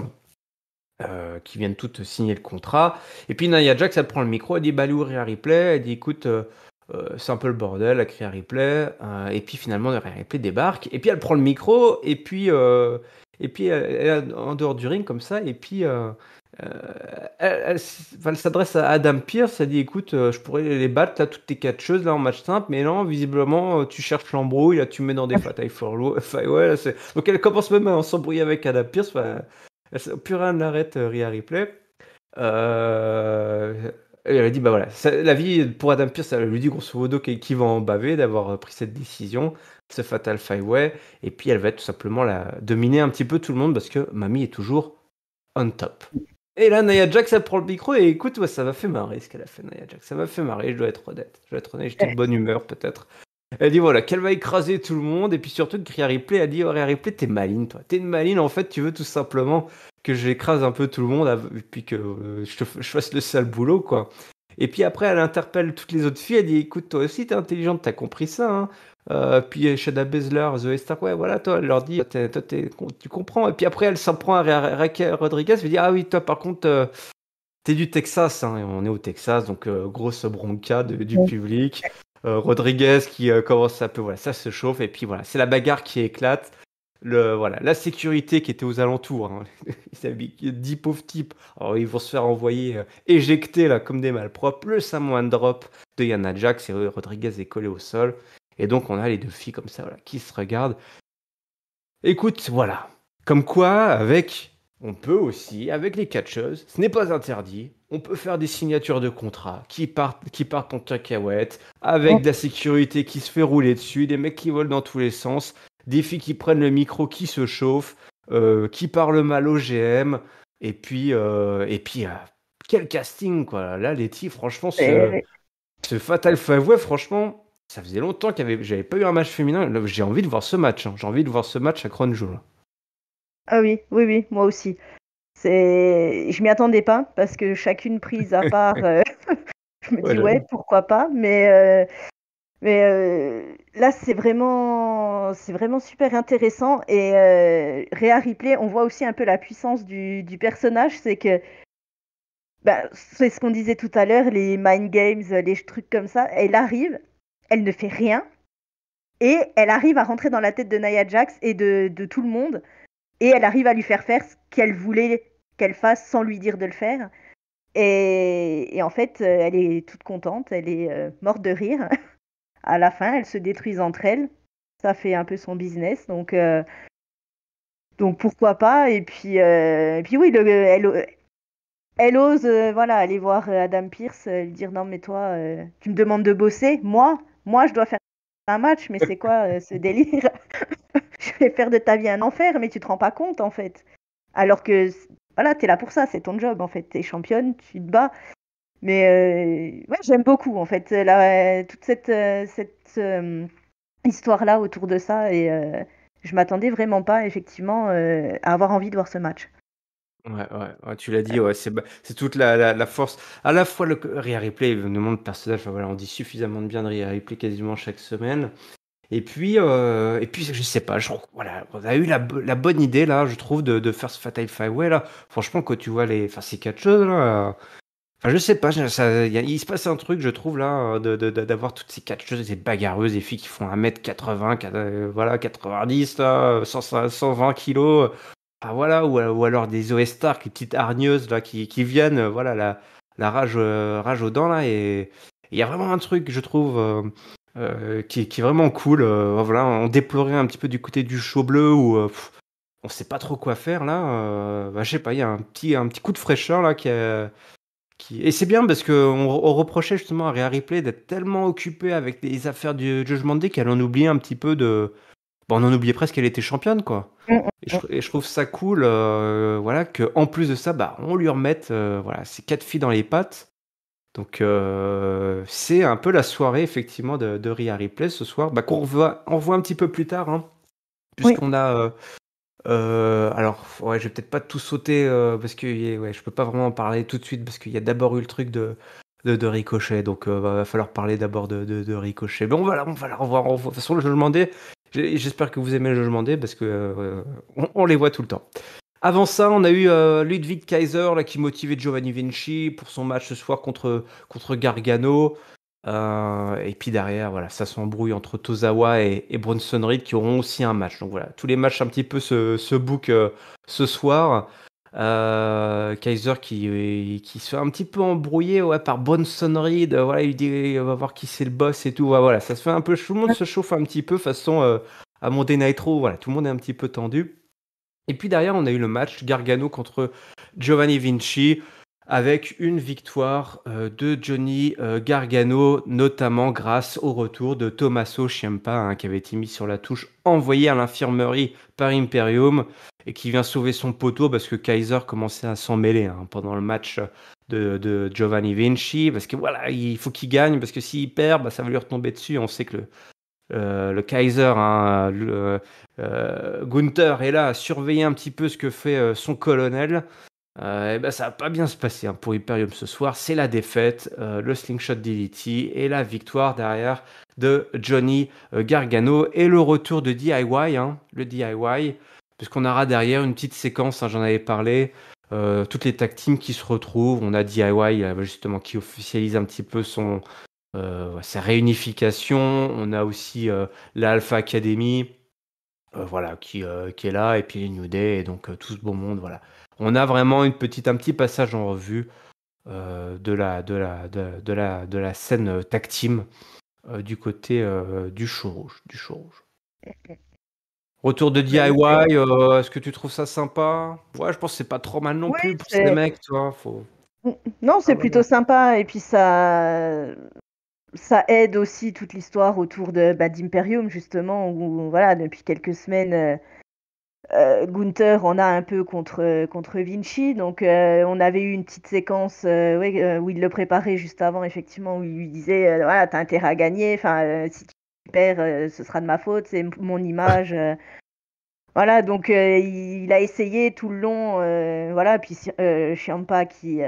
qui viennent toutes signer le contrat. Et puis Naya Jax, elle prend le micro, elle dit bah, et » Ripley, elle dit écoute, c'est un peu le bordel, elle crie à Ripley. Hein. et puis finalement, Rhea Ripley débarque. Et puis elle prend le micro, et puis et puis, euh, elle est en dehors du ring comme ça. Et puis, euh, euh, elle, s'adresse à Adam Pierce. Elle dit Écoute, je pourrais les battre, là, toutes tes quatre choses là, en match simple. Mais non, visiblement, tu cherches l'embrouille, là, tu mets dans des batailles for Donc, elle commence même à s'embrouiller avec Adam Pierce. Enfin, elle, plus rien n'arrête Ria Ripley. Euh. elle a dit, bah voilà, la vie pour Adam Pierce, elle lui dit grosso modo qu'il va en baver d'avoir pris cette décision ce Fatal Fireway, et puis elle va tout simplement la dominer un petit peu tout le monde parce que Mamie est toujours on top. Et là, Naya Jack elle prend le micro et écoute, ouais, ça m'a fait marrer ce qu'elle a fait, Naya Jack Ça m'a fait marrer, je dois être honnête. Je dois être honnête, j'étais de bonne humeur peut-être. Elle dit voilà, qu'elle va écraser tout le monde, et puis surtout que à Ripley elle dit oh, Ripley, t'es maline, toi. T'es une maline, en fait, tu veux tout simplement que j'écrase un peu tout le monde, et puis que euh, je, je fasse le sale boulot, quoi. Et puis après, elle interpelle toutes les autres filles, elle dit écoute, toi aussi, t'es intelligente, t'as compris ça, hein. Euh, puis euh, Shada Bezler, The Star, ouais, voilà, toi, elle leur dit, toi, tu comprends. Et puis après, elle s'en prend à Raquel Rodriguez, elle dit, ah oui, toi, par contre, tu euh, t'es du Texas, hein, on est au Texas, donc grosse bronca du public. Rodriguez qui commence un peu, voilà, ça se chauffe, et puis voilà, c'est la bagarre qui éclate. Le, voilà, la sécurité qui était aux alentours, hein, type, 10 pauvres types, ils vont se faire envoyer, éjectés là, comme des malpropres. Le Samoan Drop de Yana Jack, c'est Rodriguez est collé au sol. Et donc, on a les deux filles comme ça, voilà, qui se regardent. Écoute, voilà. Comme quoi, avec. On peut aussi, avec les catcheuses, ce n'est pas interdit, on peut faire des signatures de contrat qui partent, qui partent en cacahuète, avec de la sécurité qui se fait rouler dessus, des mecs qui volent dans tous les sens, des filles qui prennent le micro, qui se chauffent, euh, qui parlent mal au GM, et puis, euh, et puis euh, quel casting, quoi. Là, les filles, franchement, ce, eh Fatal Five franchement, ça faisait longtemps que j'avais pas eu un match féminin. J'ai envie de voir ce match. Hein. J'ai envie de voir ce match à Jour. Ah oui, oui, oui, moi aussi. C'est, je m'y attendais pas parce que chacune prise à part, euh, je me dis ouais, pourquoi pas, mais euh, mais euh, là c'est vraiment c'est vraiment super intéressant et Réa Ripley, on voit aussi un peu la puissance du, personnage, c'est que bah, c'est ce qu'on disait tout à l'heure, les mind games, les trucs comme ça. Elle arrive, elle ne fait rien. Et elle arrive à rentrer dans la tête de Naya Jax et de, tout le monde. Et elle arrive à lui faire faire ce qu'elle voulait qu'elle fasse sans lui dire de le faire. Et, en fait, euh, elle est toute contente, elle est euh, morte de rire. À la fin, elles se détruisent entre elles. Ça fait un peu son business. Donc, euh, donc pourquoi pas Et puis, puis oui, elle, ose voilà aller voir Adam Pierce, lui dire non mais toi tu me demandes de bosser, moi moi, je dois faire un match, mais c'est quoi euh, ce délire Je vais faire de ta vie un enfer, mais tu te rends pas compte en fait. Alors que voilà, tu es là pour ça, c'est ton job en fait. Tu es championne, tu te bats. Mais euh, ouais, j'aime beaucoup en fait toute cette, euh, cette histoire là autour de ça et je m'attendais vraiment pas effectivement à avoir envie de voir ce match. Ouais, ouais, ouais, tu l'as dit, ah. ouais, c'est c'est toute la la force, à la fois le Ria replay le personnage, enfin, voilà, on dit suffisamment de bien de Ria replay quasiment chaque semaine et puis, euh. et puis je sais pas, je voilà, on a eu la la bonne idée là, je trouve de de faire ce Fatal Five là. Franchement, quand tu vois les enfin ces 4 choses là, euh, enfin je sais pas, il se passe un truc, je trouve là, de d'avoir toutes ces choses ces bagarreuses, des filles qui font 1 m 80, voilà 90 là, 120 kilos ah voilà, ou, euh, alors des OS stars, qui petites hargneuses là, qui, qui viennent, euh, voilà, la, la rage, euh, rage aux dents là. Et il y a vraiment un truc, je trouve, qui, qui, est vraiment cool. Oh, voilà, on déplorait un petit peu du côté du chaud bleu où on on sait pas trop quoi faire là. Bah, je sais pas, il y a un petit, un petit coup de fraîcheur là qui Et c'est bien parce qu'on on reprochait justement à Réa Ripley d'être tellement occupé avec les affaires du Jugement Day qu'elle en oublie un petit peu de, on en oubliait presque qu'elle était championne, quoi. Mm, mm, mm. Et, je, trouve ça cool, euh, qu'en plus de ça, bah, on lui remette euh, ses voilà, ces quatre filles dans les pattes. Donc, euh, c'est un peu la soirée, effectivement, de, de Ria Ripley ce soir, bah, qu'on revoit, on revoit un petit peu plus tard, hein. puisqu'on a. alors, ouais, je vais peut-être pas tout sauter parce que ouais, je peux pas vraiment en parler tout de suite parce qu'il y a d'abord eu le truc de, de, Ricochet. Donc, il va, falloir parler d'abord de, Ricochet. Mais on va, la, on va la revoir. De toute façon, je me demandais J'espère que vous aimez le jugement parce que euh, on, les voit tout le temps. Avant ça, on a eu euh, Ludwig Kaiser là, qui motivait Giovanni Vinci pour son match ce soir contre, contre Gargano. Euh, et puis derrière, voilà, ça s'embrouille entre Tozawa et, et, Reed qui auront aussi un match. Donc voilà, tous les matchs un petit peu se, se ce soir. Euh, Kaiser qui, euh, qui se fait un petit peu embrouillé ouais, par bonne sonnerie. De, voilà, il dit on va voir qui c'est le boss et tout. voilà, ça se fait un peu. Tout le monde se chauffe un petit peu façon à euh, mon Nitro. Voilà, tout le monde est un petit peu tendu. Et puis derrière, on a eu le match Gargano contre Giovanni Vinci avec une victoire euh, de Johnny euh, Gargano, notamment grâce au retour de Tommaso Ciampa, hein, qui avait été mis sur la touche, envoyé à l'infirmerie par Imperium, et qui vient sauver son poteau parce que Kaiser commençait à s'en mêler hein, pendant le match de, Giovanni Vinci, parce que voilà, il faut qu'il gagne, parce que s'il perd, bah, ça va lui retomber dessus. On sait que le, euh, Kaiser, hein, Gunther est là à surveiller un petit peu ce que fait son colonel. Euh, eh ben, ça va pas bien se passer hein, pour Hyperium ce soir. C'est la défaite, euh, le slingshot DDT et la victoire derrière de Johnny euh, Gargano et le retour de DIY, hein, le DIY, puisqu'on aura derrière une petite séquence, hein, j'en avais parlé, toutes les tag teams qui se retrouvent. On a DIY justement qui officialise un petit peu son, sa réunification. On a aussi l'Alpha Academy. voilà, qui, qui, est là, et puis les New Day, et donc tout ce beau monde, voilà on a vraiment une petite, un petit passage en revue euh, de, la, de, la, scène tactile euh, du côté euh, du show rouge. Du Retour de DIY, est-ce que tu trouves ça sympa Ouais, je pense que c'est pas trop mal non plus pour ces mecs, Faut... Non, c'est ah plutôt sympa et puis ça ça aide aussi toute l'histoire autour de bad imperium justement où voilà depuis quelques semaines euh, Gunther en a un peu contre, contre Vinci. Donc, euh, on avait eu une petite séquence euh, où il le préparait juste avant, effectivement, où il lui disait Voilà, t'as intérêt à gagner. Enfin, si tu perds, ce sera de ma faute, c'est mon image. voilà, donc il, a essayé tout le long. voilà, puis Chiampa qui,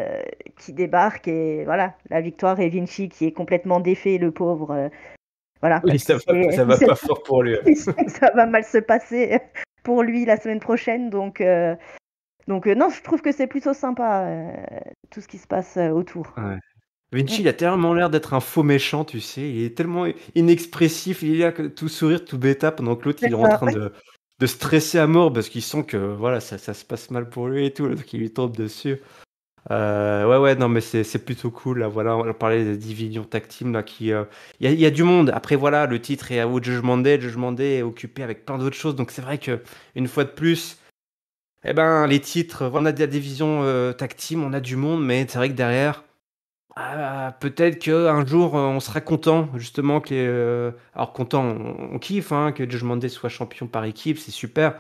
qui débarque et voilà, la victoire est Vinci qui est complètement défait, le pauvre. Voilà, ça va pas fort pour lui. ça va mal se passer pour lui la semaine prochaine. Donc, euh, donc euh, non, je trouve que c'est plutôt sympa euh, tout ce qui se passe autour. Vinci, il a tellement l'air d'être un faux méchant, tu sais. Il est tellement inexpressif, il a tout sourire, tout bêta, pendant que l'autre, il est en train de, de, stresser à mort parce qu'il sent que voilà, ça, ça, se passe mal pour lui et tout. L'autre, qui lui tombe dessus. Euh, ouais, ouais, non, mais c'est plutôt cool. Là, voilà, on parlait des divisions tactiles. qui, euh, il y, a, du monde. Après, voilà, le titre est à Judgment Day. Judgment Day est occupé avec plein d'autres choses. Donc, c'est vrai que une fois de plus, et eh ben, les titres, on a de la division euh, team on a du monde, mais c'est vrai que derrière, ah, peut-être qu'un jour, on sera content, justement, que les, alors content, on, kiffe, hein, que Judgment Day soit champion par équipe, c'est super.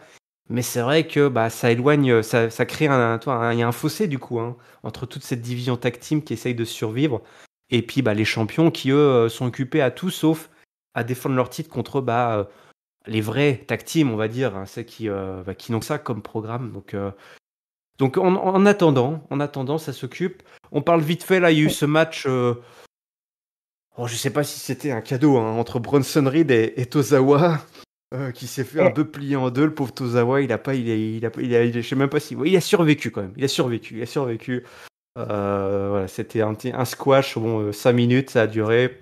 Mais c'est vrai que bah, ça éloigne, euh, ça, crée un, il y a un fossé du coup hein, entre toute cette division tag team qui essaye de survivre et puis bah, les champions qui eux euh, sont occupés à tout sauf à défendre leur titre contre bah, euh, les vrais tag team on va dire, hein, ceux qui, bah, n'ont ça comme programme. Donc donc en, attendant, en attendant, ça s'occupe. On parle vite fait là, il y a eu ce match. Oh, je sais pas si c'était un cadeau hein, entre Bronson Reed et, et Tozawa. Euh, qui s'est fait un peu plier en deux. Le pauvre Tozawa, il a pas, il a, il a, a même pas si, il a survécu quand même. Il a survécu, il a survécu. Euh, voilà, c'était un, squash, bon, 5 euh, minutes, ça a duré.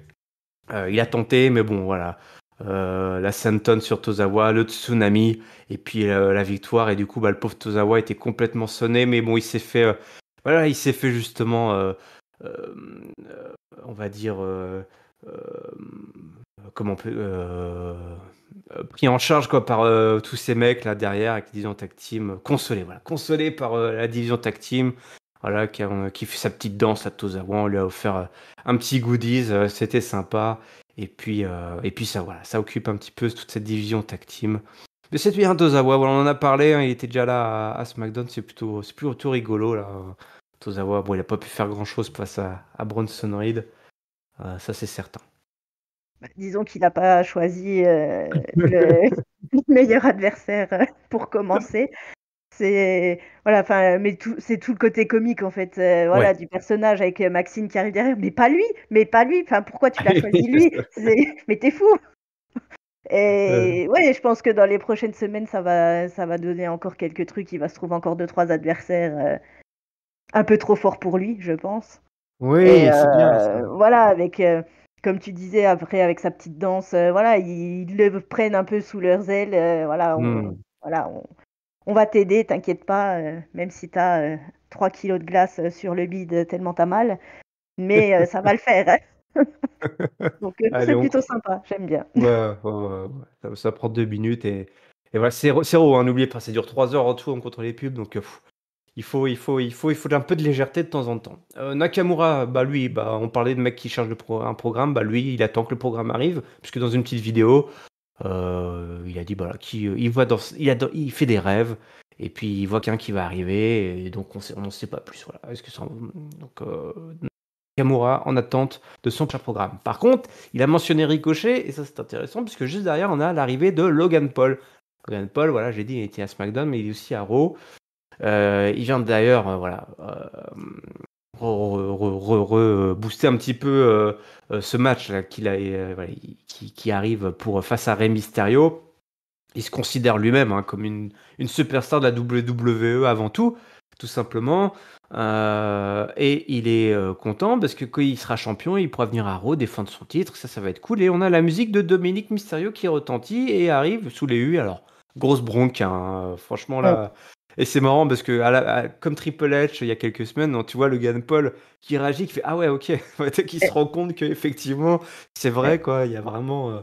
il a tenté, mais bon, voilà. Euh, la senton sur Tozawa, le tsunami, et puis la victoire. Et du coup, bah, le pauvre Tozawa était complètement sonné, mais bon, il s'est fait, voilà, il s'est fait justement, on va dire, euh, comment on peut euh, pris en charge quoi par euh, tous ces mecs là derrière avec la division tag team consolé voilà consolé par la division tag team voilà qui, fait sa petite danse à Tozawa on lui a offert un petit goodies c'était sympa et puis et puis ça voilà ça occupe un petit peu toute cette division tag team mais c'est bien Tozawa on en a parlé hein, il était déjà là à, à SmackDown c'est plutôt c'est plutôt rigolo là hein. Tozawa bon il a pas pu faire grand chose face à, à Bronson Reed ça c'est certain bah, disons qu'il n'a pas choisi euh, le, meilleur adversaire euh, pour commencer. C'est voilà, enfin, mais tout, c'est tout le côté comique en fait, euh, voilà, du personnage avec Maxime qui arrive derrière. Mais pas lui, mais pas lui. Enfin, pourquoi tu l'as choisi lui Mais t'es fou. Et je pense que dans les prochaines semaines, ça va, ça va donner encore quelques trucs. Il va se trouver encore deux trois adversaires un peu trop forts pour lui, je pense. Oui, c'est bien. Voilà, avec comme tu disais après avec sa petite danse, euh, voilà, ils, le prennent un peu sous leurs ailes. Euh, voilà, on, mmh. voilà, on, va t'aider, t'inquiète pas, euh, même si t'as 3 kilos de glace sur le bide tellement t'as mal, mais ça va le faire. Hein. Donc c'est plutôt sympa, j'aime bien. ça, ça, prend deux minutes et, voilà, c'est zéro, hein, n'oubliez pas, ça dure 3 heures en tout, on contrôle les pubs, donc il faut, il faut, il faut, il faut un peu de légèreté de temps en temps. Euh, Nakamura, bah lui, bah on parlait de mec qui charge un programme, bah lui, il attend que le programme arrive, puisque dans une petite vidéo, euh, il a dit voilà, bah, qui, euh, il voit il, il fait des rêves, et puis il voit qu'un qui va arriver, et donc on ne sait pas plus. Voilà, est-ce que ça, donc Nakamura en attente de son prochain programme. Par contre, il a mentionné Ricochet, et ça c'est intéressant, puisque juste derrière on a l'arrivée de Logan Paul. Logan Paul, voilà, j'ai dit, il était à SmackDown, mais il est aussi à Raw. Euh, il vient d'ailleurs, euh, voilà, euh, rebooster un petit peu ce match qui, arrive pour face à Rey Mysterio. Il se considère lui-même hein, comme une, superstar de la WWE avant tout, tout simplement. et il est content parce que quand il sera champion, il pourra venir à Raw défendre son titre. Ça, ça va être cool. Et on a la musique de Dominique Mysterio qui retentit et arrive sous les hues. Alors, grosse bronque, hein. franchement, là, et c'est marrant parce que, comme Triple H, il y a quelques semaines, hein, tu vois Logan Paul qui réagit, qui fait Ah ouais, ok, qui se eh. rend compte qu'effectivement, c'est vrai, eh. quoi. Il y a vraiment euh,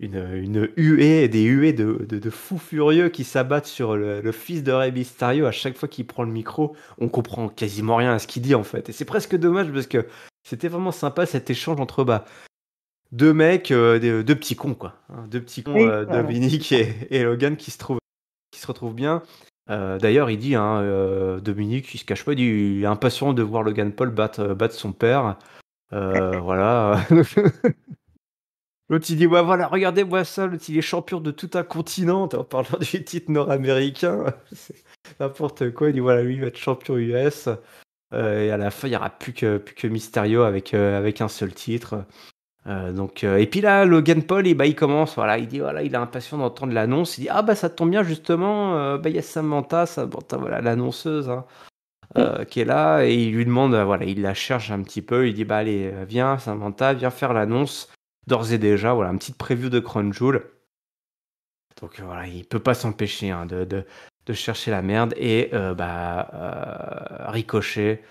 une, une, huée, des huées de, fous furieux qui s'abattent sur le, fils de Rey Mysterio à chaque fois qu'il prend le micro. On comprend quasiment rien à ce qu'il dit, en fait. Et c'est presque dommage parce que c'était vraiment sympa cet échange entre bas deux mecs, euh, deux, petits cons, quoi. Hein. deux petits cons, euh, Dominique et, et, Logan, qui se, trouvent, qui se retrouvent bien. Euh, d'ailleurs, il dit, hein, euh, Dominique, il se cache pas, il, est impatient de voir Logan Paul battre, euh, son père. voilà. L'autre, il dit, voilà, regardez-moi ça, l'autre, il est champion de tout un continent, en parlant du titre nord-américain. N'importe quoi, il dit, voilà, lui, il va être champion US. et à la fin, il n'y aura plus que, Mysterio avec un seul titre. Euh, donc, euh, et puis là, Logan Paul, eh ben, il commence, voilà, il dit, voilà, il a impatient d'entendre l'annonce. Il dit, ah bah ça tombe bien justement, euh, bah, il y a Samantha, voilà, l'annonceuse, hein, mm. qui est là, et il lui demande, voilà, il la cherche un petit peu, il dit, bah allez, viens Samantha, viens faire l'annonce, d'ores et déjà, voilà, une petite preview de Crunchyroll. Donc voilà, il peut pas s'empêcher hein, de, de, de, chercher la merde, et bah, Ricochet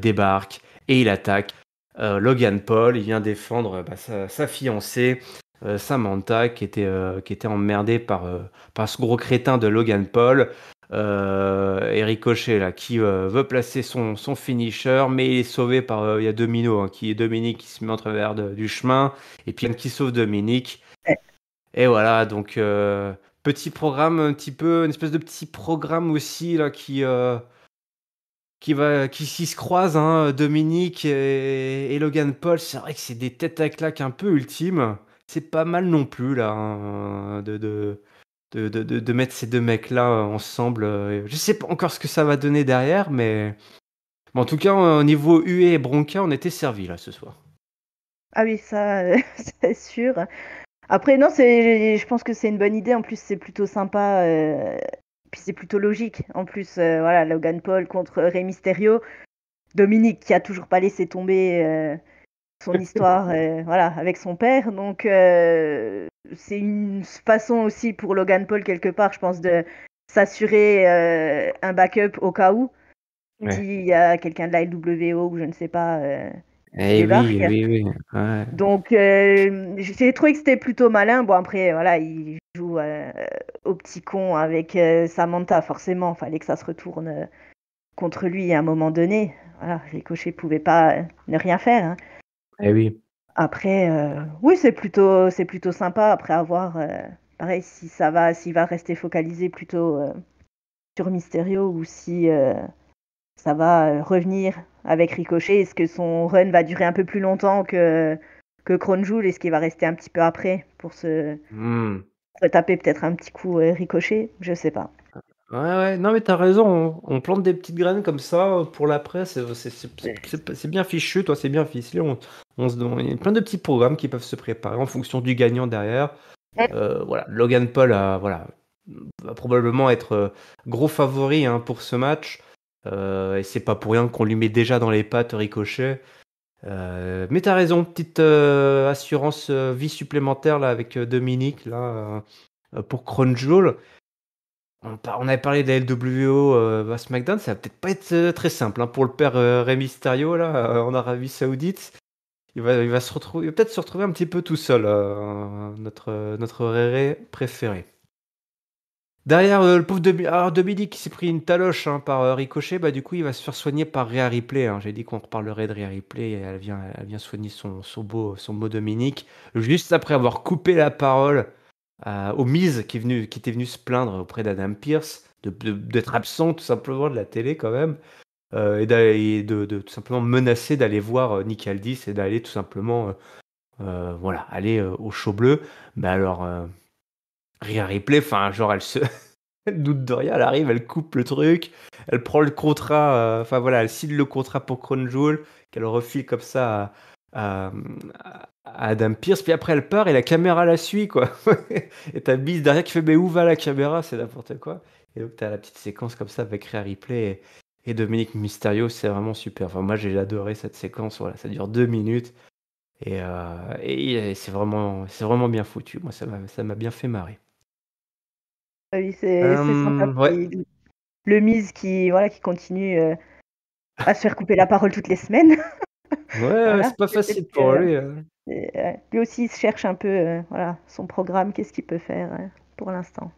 débarque, et il attaque euh, Logan Paul, il vient défendre euh, bah, sa, fiancée, euh, Samantha, qui était, qui était emmerdée par, par ce gros crétin de Logan Paul. Eric Cochet, là, qui veut placer son, son finisher, mais il est sauvé par. Il y a Domino, hein, qui est Dominique qui se met en travers du chemin, et puis qui sauve Dominique. Et voilà, donc petit programme, un petit peu, une espèce de petit programme aussi, là, qui qui, va, qui s'y se croisent, hein, Dominique et, Logan Paul. C'est vrai que c'est des têtes à claques un peu ultimes. C'est pas mal non plus, là, hein, de, de, mettre ces deux mecs-là ensemble. Je sais pas encore ce que ça va donner derrière, mais. en tout cas, au niveau UE et Bronca, on était servi là ce soir. Ah oui, ça, c'est sûr. Après, non, je pense que c'est une bonne idée. En plus, c'est plutôt sympa. Euh, puis c'est plutôt logique. En plus, euh, voilà, Logan Paul contre Rey Mysterio. Dominique qui a toujours pas laissé tomber euh, son histoire euh, voilà, avec son père. Donc c'est une façon aussi pour Logan Paul, quelque part, je pense, de s'assurer un backup au cas où. il y a quelqu'un de la LWO ou je ne sais pas eh oui, oui, oui. Donc, euh, j'ai trouvé que c'était plutôt malin. Bon, après, voilà, il joue euh, au petit con avec euh, Samantha, forcément. Fallait que ça se retourne contre lui à un moment donné. Voilà, les cochers pouvaient pas ne rien faire. Hein. Eh oui. Après, oui, c'est plutôt, c'est plutôt sympa. Après avoir, pareil, si ça va, s'il va rester focalisé plutôt sur Mysterio ou si ça va revenir avec Ricochet. Est-ce que son run va durer un peu plus longtemps que, que Est-ce qu'il va rester un petit peu après pour se, hmm. taper peut-être un petit coup euh, Ricochet Je sais pas. Ouais, ouais, non, mais t'as raison, on, plante des petites graines comme ça euh, pour l'après, c'est bien fichu, toi, c'est bien fichu On, se donne, il y a plein de petits programmes qui peuvent se préparer en fonction du gagnant derrière. Euh, voilà, Logan Paul voilà, va probablement être gros favori hein, pour ce match. Euh, et c'est pas pour rien qu'on lui met déjà dans les pattes Ricochet. Euh, mais t'as raison, petite euh, assurance vie supplémentaire là avec Dominique là pour Crown On, avait parlé de la LWO à SmackDown, ça va peut-être pas être très simple hein, pour le père Rémy Stario là en Arabie Saoudite. Il va, il va se retrouver, peut-être se retrouver un petit peu tout seul, notre notre Réré préféré. Derrière euh, le pauvre de, qui s'est pris une taloche hein, par euh, Ricochet, bah, du coup il va se faire soigner par Réa Ripley. Hein. J'ai dit qu'on reparlerait de Réa Ripley, et elle vient, elle vient soigner son, beau, son beau Dominique. Juste après avoir coupé la parole euh, aux au qui, étaient venues était venu se plaindre auprès d'Adam Pierce, d'être absent tout simplement de la télé quand même, et, et de, tout simplement menacer d'aller voir Nick Aldis et d'aller tout simplement voilà, aller au show bleu. Mais bah, alors Rien Ripley, enfin, genre, elle se. doute de rien, elle arrive, elle coupe le truc, elle prend le contrat, euh, enfin voilà, elle signe le contrat pour Crown qu'elle refile comme ça à, Adam Pierce, puis après elle part et la caméra la suit, quoi. et t'as bise derrière qui fait Mais où va la caméra C'est n'importe quoi. Et donc t'as la petite séquence comme ça avec Ria Ripley et, Dominique Mysterio, c'est vraiment super. Enfin, moi j'ai adoré cette séquence, voilà, ça dure deux minutes. Et, euh, c'est vraiment, vraiment bien foutu. Moi, ça m'a bien fait marrer. Hum, c'est Le Mise qui, voilà, qui continue euh, à se faire couper la parole toutes les semaines. ouais, c'est pas facile pour lui. Hein. lui aussi, il cherche un peu euh, voilà, son programme, qu'est-ce qu'il peut faire hein, pour l'instant.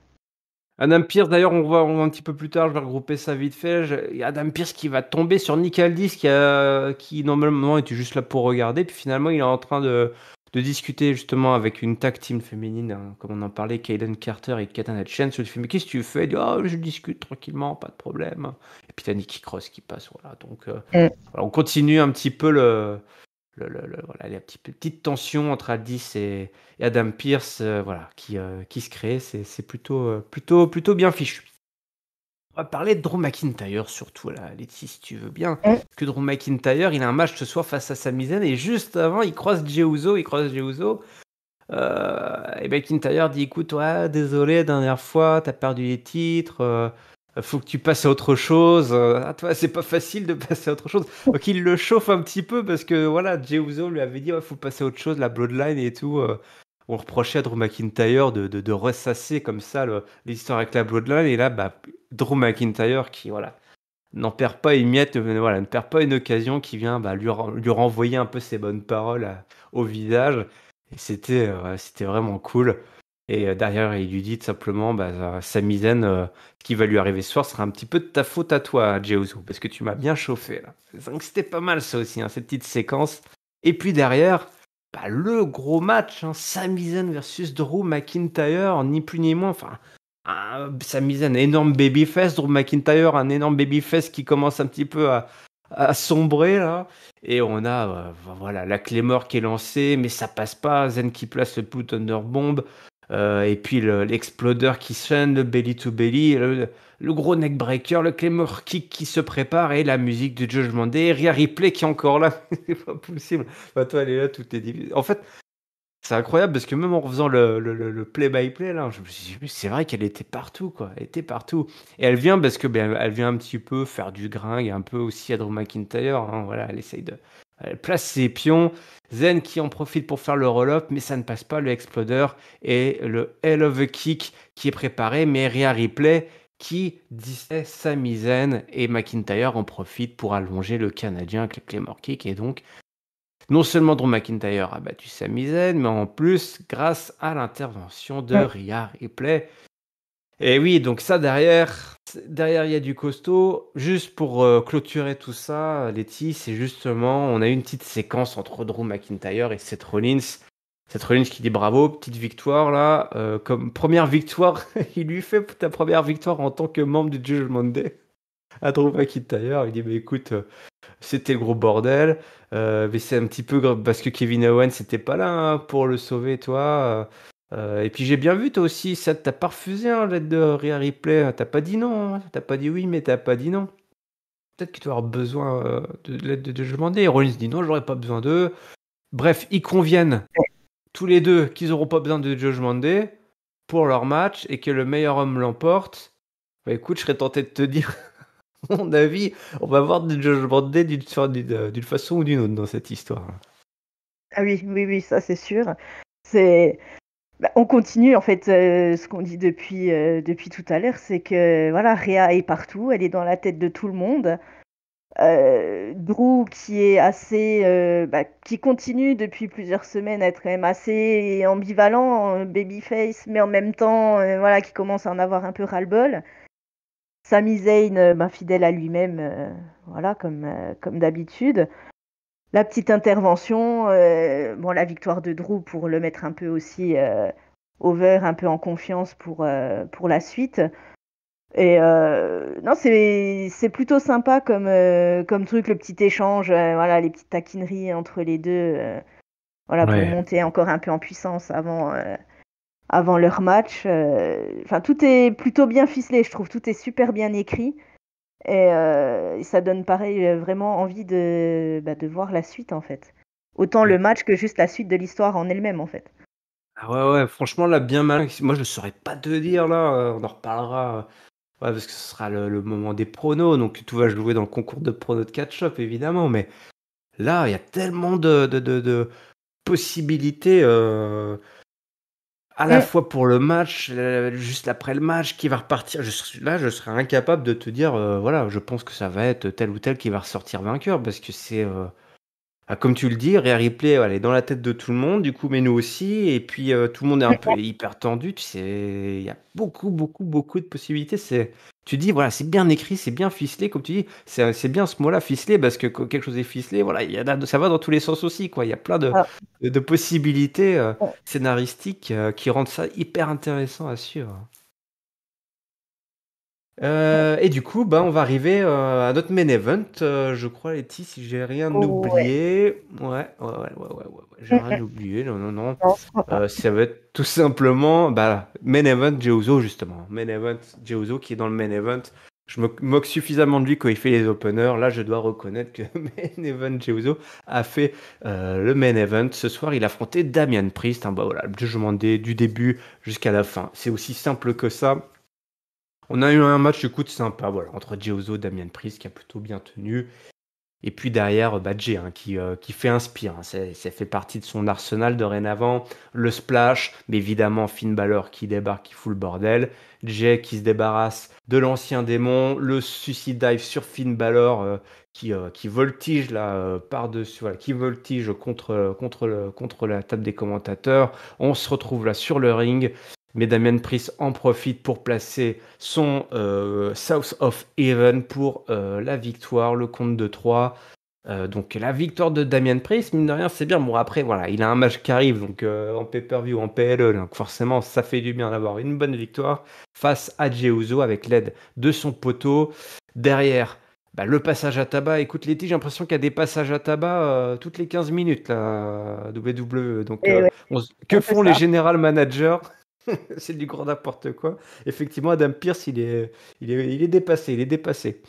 Adam Pierce, d'ailleurs, on voit, un petit peu plus tard, je vais regrouper ça vite fait. a Adam Pierce qui va tomber sur Nickel Aldis, qui normalement était juste là pour regarder, puis finalement il est en train de, de discuter justement avec une tag team féminine, hein, comme on en parlait, Kaden Carter et Katana Chen sur le film. Qu'est-ce que tu fais ah, Je discute tranquillement, pas de problème. Et puis t'as Nikki Cross qui passe, voilà. Donc euh, mm. on continue un petit peu le, les petites, tensions entre Aldis et, Adam Pierce, euh, voilà, qui, euh, qui se crée. C'est plutôt, plutôt, plutôt bien fichu va parler de Drew McIntyre surtout, là, Letty, si tu veux bien. que Drew McIntyre, il a un match ce soir face à Sami Zayn et juste avant, il croise Jeuzo, il croise Jeuzo. Euh, et McIntyre dit écoute, ouais, désolé, dernière fois, t'as perdu les titres, euh, faut que tu passes à autre chose. Ah, toi, c'est pas facile de passer à autre chose. Donc il le chauffe un petit peu parce que voilà, Jeuzo lui avait dit ouais, faut passer à autre chose, la Bloodline et tout. Euh on reprochait à Drew McIntyre de, ressasser comme ça l'histoire avec la Bloodline. Et là, bah, Drew McIntyre qui voilà, n'en perd pas une miette, euh, voilà, ne perd pas une occasion qui vient bah, lui, renvoyer un peu ses bonnes paroles euh, au visage. Et c'était euh, vraiment cool. Et derrière, il lui dit simplement, bah, sa misaine, qui va lui arriver ce soir sera un petit peu de ta faute à toi, Jey parce que tu m'as bien chauffé. Là. Donc c'était pas mal ça aussi, hein, cette petite séquence. Et puis derrière, le gros match, hein, Sami versus Drew McIntyre, ni plus ni moins. Enfin, Sami Zayn, énorme babyface, Drew McIntyre, un énorme babyface qui commence un petit peu à, sombrer là. Et on a euh, voilà la qui est lancée, mais ça passe pas. Zen qui place le put Thunder Bomb. Euh, et puis l'explodeur qui sonne, le belly to belly, le, gros gros neckbreaker, le claymore kick qui se prépare et la musique du Judgment Day, Ria Ripley qui est encore là. c'est pas possible. Bah, toi, elle est là, tout est En fait, c'est incroyable parce que même en faisant le, le play by play là, je me suis c'est vrai qu'elle était partout quoi, elle était partout. Et elle vient parce que ben, elle vient un petit peu faire du gringue, un peu aussi à Drew McIntyre. Hein, voilà, elle essaye de, elle place ses pions. Zen qui en profite pour faire le roll mais ça ne passe pas. Le Exploder et le Hell of a Kick qui est préparé, mais Ria Ripley qui disait Sami et McIntyre en profite pour allonger le Canadien avec le Claymore Kick. Et donc, non seulement Drew McIntyre a battu sa misaine, mais en plus, grâce à l'intervention de Ria Ripley, et oui, donc ça derrière, derrière il y a du costaud. Juste pour euh, clôturer tout ça, Letty, c'est justement, on a eu une petite séquence entre Drew McIntyre et Seth Rollins. Seth Rollins qui dit bravo, petite victoire là, euh, comme première victoire, il lui fait ta première victoire en tant que membre du Judgment Day à Drew McIntyre. Il dit mais écoute, euh, c'était le gros bordel, mais c'est un petit peu parce que Kevin Owens n'était pas là hein, pour le sauver, toi. Euh, et puis j'ai bien vu, toi aussi, ça t'a pas refusé hein, l'aide de Ria Ripley. Hein. T'as pas dit non. Hein. T'as pas dit oui, mais t'as pas dit non. Peut-être que tu avoir besoin euh, de l'aide de, Jugement Judgment Day. Rollins dit non, j'aurais pas besoin d'eux. Bref, ils conviennent tous les deux qu'ils auront pas besoin de Judgment Day pour leur match et que le meilleur homme l'emporte. Bah, écoute, je serais tenté de te dire mon avis. On va voir du Judgment Day d'une façon ou d'une autre dans cette histoire. Ah oui, oui, oui, ça c'est sûr. C'est bah, on continue en fait euh, ce qu'on dit depuis, euh, depuis tout à l'heure, c'est que voilà, Rhea est partout, elle est dans la tête de tout le monde. Euh, Drew qui est assez, bah, qui continue depuis plusieurs semaines à être assez ambivalent, babyface, mais en même temps, voilà, qui commence à en avoir un peu ras-le-bol. Sami Zayn, bah, fidèle à lui-même, voilà, comme, comme d'habitude la petite intervention, euh, bon, la victoire de Drew pour le mettre un peu aussi over, euh, un peu en confiance pour, euh, pour la suite. Et non, c'est plutôt sympa comme, comme truc, le petit échange, voilà, les petites taquineries entre les deux, voilà, pour monter encore un peu en puissance avant, avant leur match. Enfin, tout est plutôt bien ficelé, je trouve, tout est super bien écrit. Et euh, ça donne pareil euh, vraiment envie de, bah, de voir la suite en fait. Autant le match que juste la suite de l'histoire en elle-même en fait. Ah ouais ouais, franchement là bien mal. Moi je ne saurais pas te dire là, euh, on en reparlera. Ouais, parce que ce sera le, moment des pronos, donc tout va jouer dans le concours de pronos de catch-up évidemment, mais là il y a tellement de, de, de, possibilités à la mm. fois pour le match, juste après le match, qui va repartir. Je, là, je serais incapable de te dire, euh, voilà, je pense que ça va être tel ou tel qui va ressortir vainqueur, parce que c'est. Euh, ah, comme tu le dis, Réa Ripley, est dans la tête de tout le monde, du coup, mais nous aussi. Et puis, euh, tout le monde est un peu hyper tendu. Tu il y a beaucoup, beaucoup, beaucoup de possibilités. tu dis, voilà, c'est bien écrit, c'est bien ficelé, comme tu dis. C'est, bien ce mot-là, ficelé, parce que quelque chose est ficelé, voilà, y a, ça va dans tous les sens aussi, quoi. Il y a plein de, ah. possibilités euh, scénaristiques euh, qui rendent ça hyper intéressant à suivre. Euh, et du coup, bah, on va arriver euh, à notre main event, euh, je crois, Letty, si j'ai rien oublié. Ouais, ouais, ouais, ouais, ouais, j'ai rien oublié, non, non, non. ça va être tout simplement bah, main event Jeuzo, justement. Main event Jeuzo qui est dans le main event. Je me moque suffisamment de lui quand il fait les openers. Là, je dois reconnaître que main event Jeuzo a fait le main event. Ce soir, il a affronté Damian Priest. hein. bah, voilà, le jugement du début jusqu'à la fin. C'est aussi simple que ça. On a eu un match écoute sympa, voilà, entre et Damien Price qui a plutôt bien tenu. Et puis derrière, bah, qui, euh, qui, fait inspire. Hein. Ça, fait partie de son arsenal dorénavant. Le splash, mais évidemment Finn Balor qui débarque, qui fout le bordel. Jay qui se débarrasse de l'ancien démon. Le suicide dive sur Finn Balor euh, qui, qui, voltige là par-dessus, voilà, qui voltige contre, contre, le, contre la table des commentateurs. On se retrouve là sur le ring. Mais Damien Price en profite pour placer son euh, South of Heaven pour euh, la victoire, le compte de 3. Euh, donc la victoire de Damien Price, mine de rien, c'est bien. Bon, après, voilà, il a un match qui arrive, donc en pay-per-view, en PLE, donc forcément, ça fait du bien d'avoir une bonne victoire face à Jeuzo avec l'aide de son poteau. Derrière, bah, le passage à tabac. Écoute, Letty, j'ai l'impression qu'il y a des passages à tabac toutes les 15 minutes, là, WWE. Donc, eh que font les général managers c'est du grand n'importe quoi. Effectivement, Adam Pierce, il est, dépassé, il est dépassé.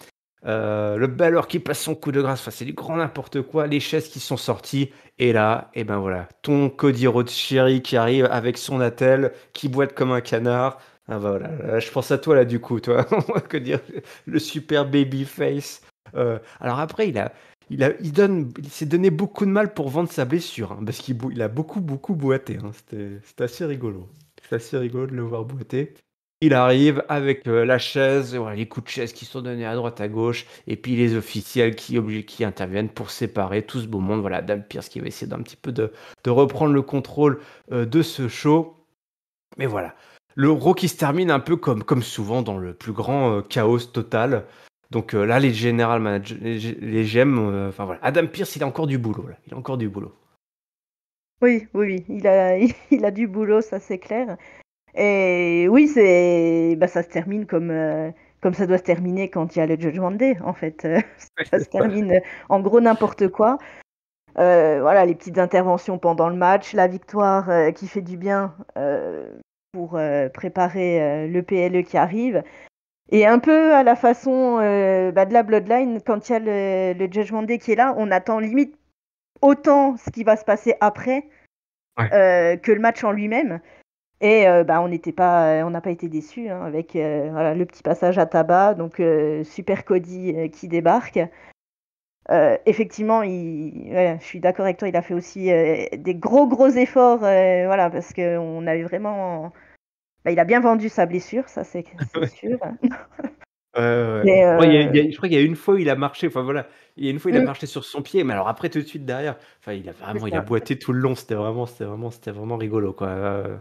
Euh, le balleur qui passe son coup de grâce, c'est du grand n'importe quoi. Les chaises qui sont sorties, et là, et ben voilà, ton Cody rothscherry qui arrive avec son attel, qui boite comme un canard. Ah ben voilà, je pense à toi là du coup, toi. que dire, le super baby face. Euh, alors après, il a, il, donne, il s'est donné beaucoup de mal pour vendre sa blessure, hein, parce qu'il il a beaucoup, beaucoup boité. Hein. c'était assez rigolo. C'est assez rigolo de le voir boiter. Il arrive avec euh, la chaise, voilà, les coups de chaise qui sont donnés à droite à gauche, et puis les officiels qui, qui interviennent pour séparer tout ce beau monde. Voilà, Adam Pierce qui va essayer d'un petit peu de, reprendre le contrôle euh, de ce show. Mais voilà, le rock qui se termine un peu comme, comme souvent dans le plus grand euh, chaos total. Donc là, les général les, j'aime GM, enfin voilà, Adam Pierce, il a encore du boulot. Là. Il a encore du boulot. Oui, oui, Il a, il a du boulot, ça c'est clair. Et oui, c'est, bah, ça se termine comme, euh, comme ça doit se terminer quand il y a le Judgment Day, en fait. ça se termine euh, en gros n'importe quoi. Euh, voilà, les petites interventions pendant le match, la victoire qui fait du bien pour préparer le PLE qui arrive. Et un peu à la façon bah, de la Bloodline, quand il y a le, le Judgment Day qui est là, on attend limite autant ce qui va se passer après euh, que le match en lui-même. Et euh, bah, on n'était pas, euh, on n'a pas été déçus hein, avec le petit passage à tabac, donc super Cody qui débarque. effectivement, il, je suis d'accord avec toi, il a fait aussi des gros gros efforts, voilà, parce qu'on avait vraiment, bah, il a bien vendu sa blessure, ça c'est sûr je crois qu'il y a une fois il a marché, enfin voilà, il y a une fois il a mm. marché sur son pied, mais alors après tout de suite derrière, enfin il a vraiment, il a boité tout le long, c'était vraiment, c'était vraiment, c'était vraiment rigolo quoi. Euh,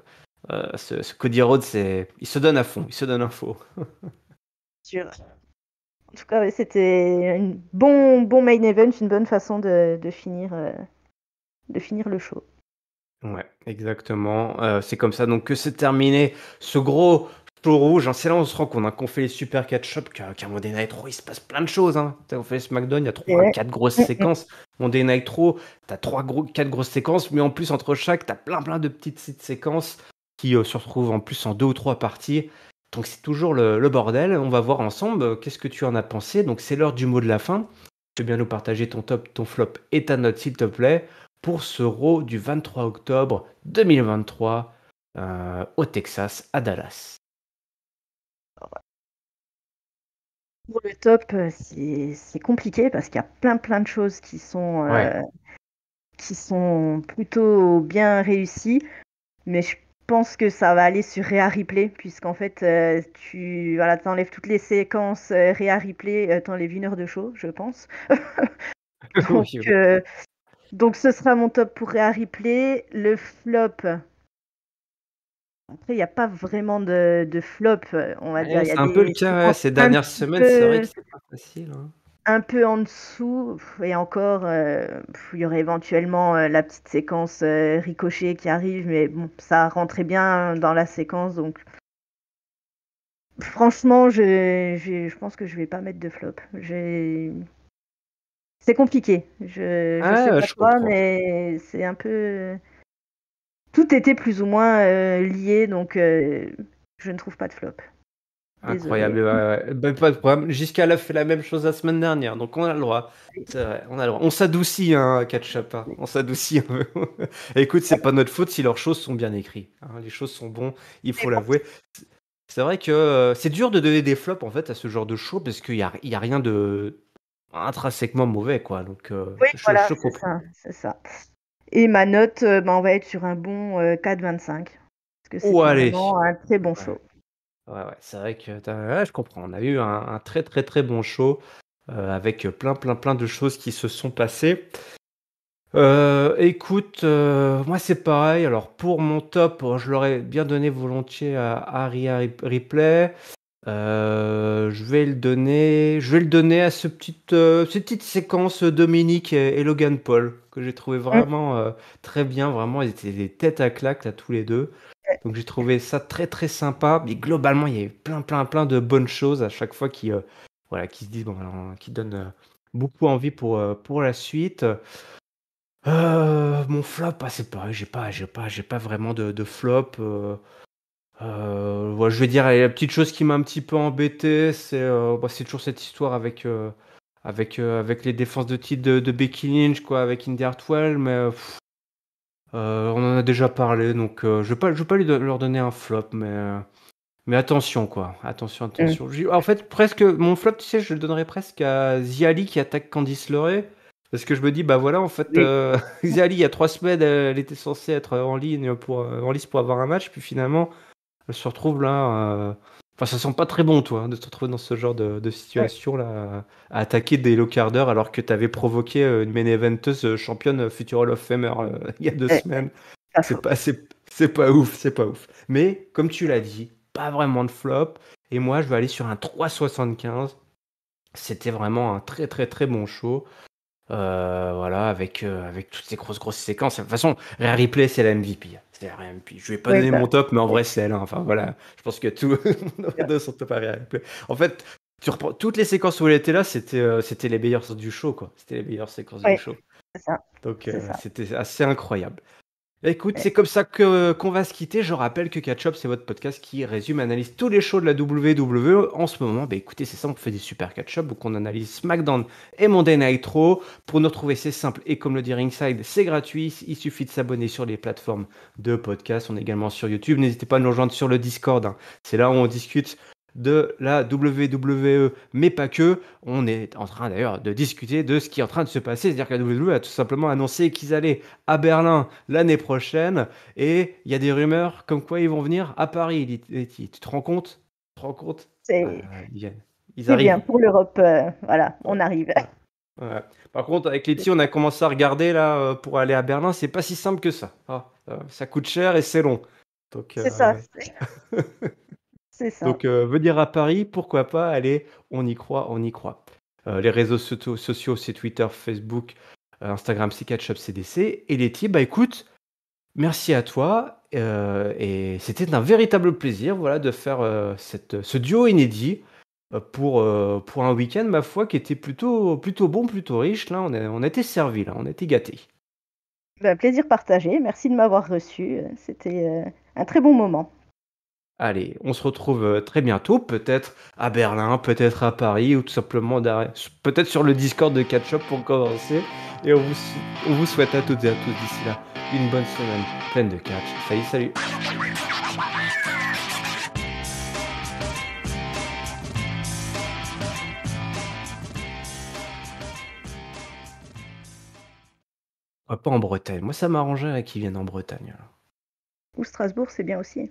euh, ce, Cody Rhodes, c'est, il se donne à fond, il se donne à fond. En tout cas, c'était un bon, bon main event, une bonne façon de, finir, euh, de finir le show. Ouais, exactement. c'est comme ça donc que s'est terminé ce gros pour rouge, hein, c'est là on se rend compte hein, qu'on fait les super catch-up, car Monday Night il se passe plein de choses. Hein. On fait SmackDown, il y a 3 4 grosses mm, mm. séquences. Monday Night t'as trois, gros, quatre grosses séquences, mais en plus, entre chaque, t'as plein, plein de petites, séquences qui euh, se retrouvent en plus en deux ou trois parties. Donc c'est toujours le, bordel. On va voir ensemble euh, qu'est-ce que tu en as pensé. Donc c'est l'heure du mot de la fin. Tu veux bien nous partager ton top, ton flop et ta note, s'il te plaît, pour ce Raw du 23 octobre 2023 euh, au Texas, à Dallas. pour le top, euh, c'est compliqué parce qu'il y a plein plein de choses qui sont, euh, qui sont plutôt bien réussies. Mais je pense que ça va aller sur Réa Replay, puisqu'en fait, euh, tu voilà, enlèves toutes les séquences Réa Ripley, Replay, t'enlèves une heure de show, je pense. donc, ce sera mon top pour Réa Replay. Le flop, après, il n'y a pas vraiment de, flop, euh, on va dire. C'est un peu le cas ces dernières semaines, c'est vrai que pas facile. Hein. Un peu en dessous, et encore, euh, il y aurait éventuellement euh, la petite séquence ricochée qui arrive, mais bon, ça rentrait bien dans la séquence, donc franchement, je, pense que je vais pas mettre de flop. C'est compliqué. Je, je ah sais pas quoi, mais c'est un peu tout était plus ou moins euh, lié, donc euh, je ne trouve pas de flop. Incroyable, ben, pas de problème. Jusqu'à la fait la même chose la semaine dernière, donc on a le droit. C'est vrai, on a le droit. On s'adoucit, hein, Ketchup. Hein. On s'adoucit Écoute, c'est pas notre faute si leurs choses sont bien écrites. Hein. Les choses sont bonnes, il faut l'avouer. C'est vrai que euh, c'est dur de donner des flops en fait à ce genre de show parce qu'il n'y a, y a rien de intrinsèquement mauvais, quoi. Donc, je, voilà, c'est ça, et ma note, euh, bah, on va être sur un bon 4,25. Euh, Parce que c'est oh, vraiment un très bon show. Ouais, ouais, c'est vrai que je comprends. On a eu un, très très très bon show euh, avec plein plein plein de choses qui se sont passées. écoute, moi c'est pareil. Alors pour mon top, oh, je l'aurais bien donné volontiers à Aria Ripley. Euh, je vais le donner, je vais le donner à ce petite, euh, cette petite séquence euh, Dominique et, Logan Paul que j'ai trouvé mm. vraiment très bien. Vraiment, ils étaient des têtes à claque là tous les deux. Donc j'ai trouvé ça très très sympa. Mais globalement, il y a plein plein plein de bonnes choses à chaque fois qui, voilà, qui se disent qui donnent beaucoup envie pour pour la suite. mon flop, ah, c'est pareil, j'ai pas, j'ai pas, j'ai pas vraiment de, de flop. Euh, je vais dire, la petite chose qui m'a un petit peu embêté, c'est euh, bah, c'est toujours cette histoire avec, euh, avec, euh, avec les défenses de titre de, Becky Lynch, quoi, avec Indy Hartwell, mais on en a déjà parlé, donc je ne vais pas, je pas lui leur donner un flop, mais, mais attention, quoi. Attention, mm. attention. En fait, presque, mon flop, tu sais, je le donnerais presque à Ziali qui attaque Candice Leray. Parce que je me dis, bah voilà, en fait, Ziali, il y a trois semaines, elle était censée être en ligne pour, en lice pour avoir un match, puis finalement, elle se retrouve là. Euh, enfin, ça sent pas très bon, toi, hein, de se retrouver dans ce genre de, situation là, à attaquer des low alors que tu avais provoqué euh, une main eventeuse euh, championne Future of Famer il y a deux eh, semaines. C'est pas, pas ouf, c'est pas ouf. Mais comme tu l'as dit, pas vraiment de flop. Et moi, je vais aller sur un 3,75. C'était vraiment un très très très bon show. voilà, avec, avec toutes ces grosses grosses séquences. De toute façon, Rare Replay, c'est la MVP. Hein. C'est rien. Puis je vais pas donner bah. mon top, mais en vrai, c'est elle. Hein. Enfin voilà, je pense que nos deux sont top à En fait, tu toutes les séquences où elle était là, euh, c'était les meilleures du show quoi. C'était les meilleures séquences du show. Donc euh, c'était assez incroyable. Écoute, c'est comme ça que qu'on va se quitter. Je rappelle que Catch c'est votre podcast qui résume, analyse tous les shows de la WWE en ce moment. Bah écoutez, c'est ça, on fait des super Catch Up, donc on analyse SmackDown et Monday Night Raw. Pour nous retrouver, c'est simple et comme le dit Ringside, c'est gratuit. Il suffit de s'abonner sur les plateformes de podcast. On est également sur YouTube. N'hésitez pas à nous rejoindre sur le Discord. Hein. C'est là où on discute de la WWE, mais pas que. On est en train d'ailleurs de discuter de ce qui est en train de se passer. C'est-à-dire que la WWE a tout simplement annoncé qu'ils allaient à Berlin l'année prochaine, et il y a des rumeurs comme quoi ils vont venir à Paris. Tu te rends compte Tu te rends compte C'est euh, bien pour l'Europe. Euh, voilà, on arrive. Par contre, avec les on a commencé à regarder là euh, pour aller à Berlin. C'est pas si simple que ça. Ah, ça coûte cher et c'est long. C'est ça. Donc, euh, venir à Paris, pourquoi pas Allez, on y croit, on y croit. Euh, les réseaux sociaux, c'est Twitter, Facebook, euh, Instagram, c'est Catch CDC. Et Letty, bah écoute, merci à toi. et c'était un véritable plaisir voilà, de faire ce duo inédit pour, pour un week-end, ma foi, qui était plutôt, plutôt bon, plutôt riche. Là, on a, on était servi, là, on était gâté. Bah, plaisir partagé. Merci de m'avoir reçu. C'était un très bon moment. Allez, on se retrouve euh, très bientôt, peut-être à Berlin, peut-être à Paris, ou tout simplement peut-être sur le Discord de Catch-up pour commencer. Et on vous, souhaite à toutes et à tous d'ici là une bonne semaine pleine de catch. Salut, salut Pas en Bretagne. Moi, ça m'arrangeait qu'ils viennent en Bretagne. Ou Strasbourg, c'est bien aussi.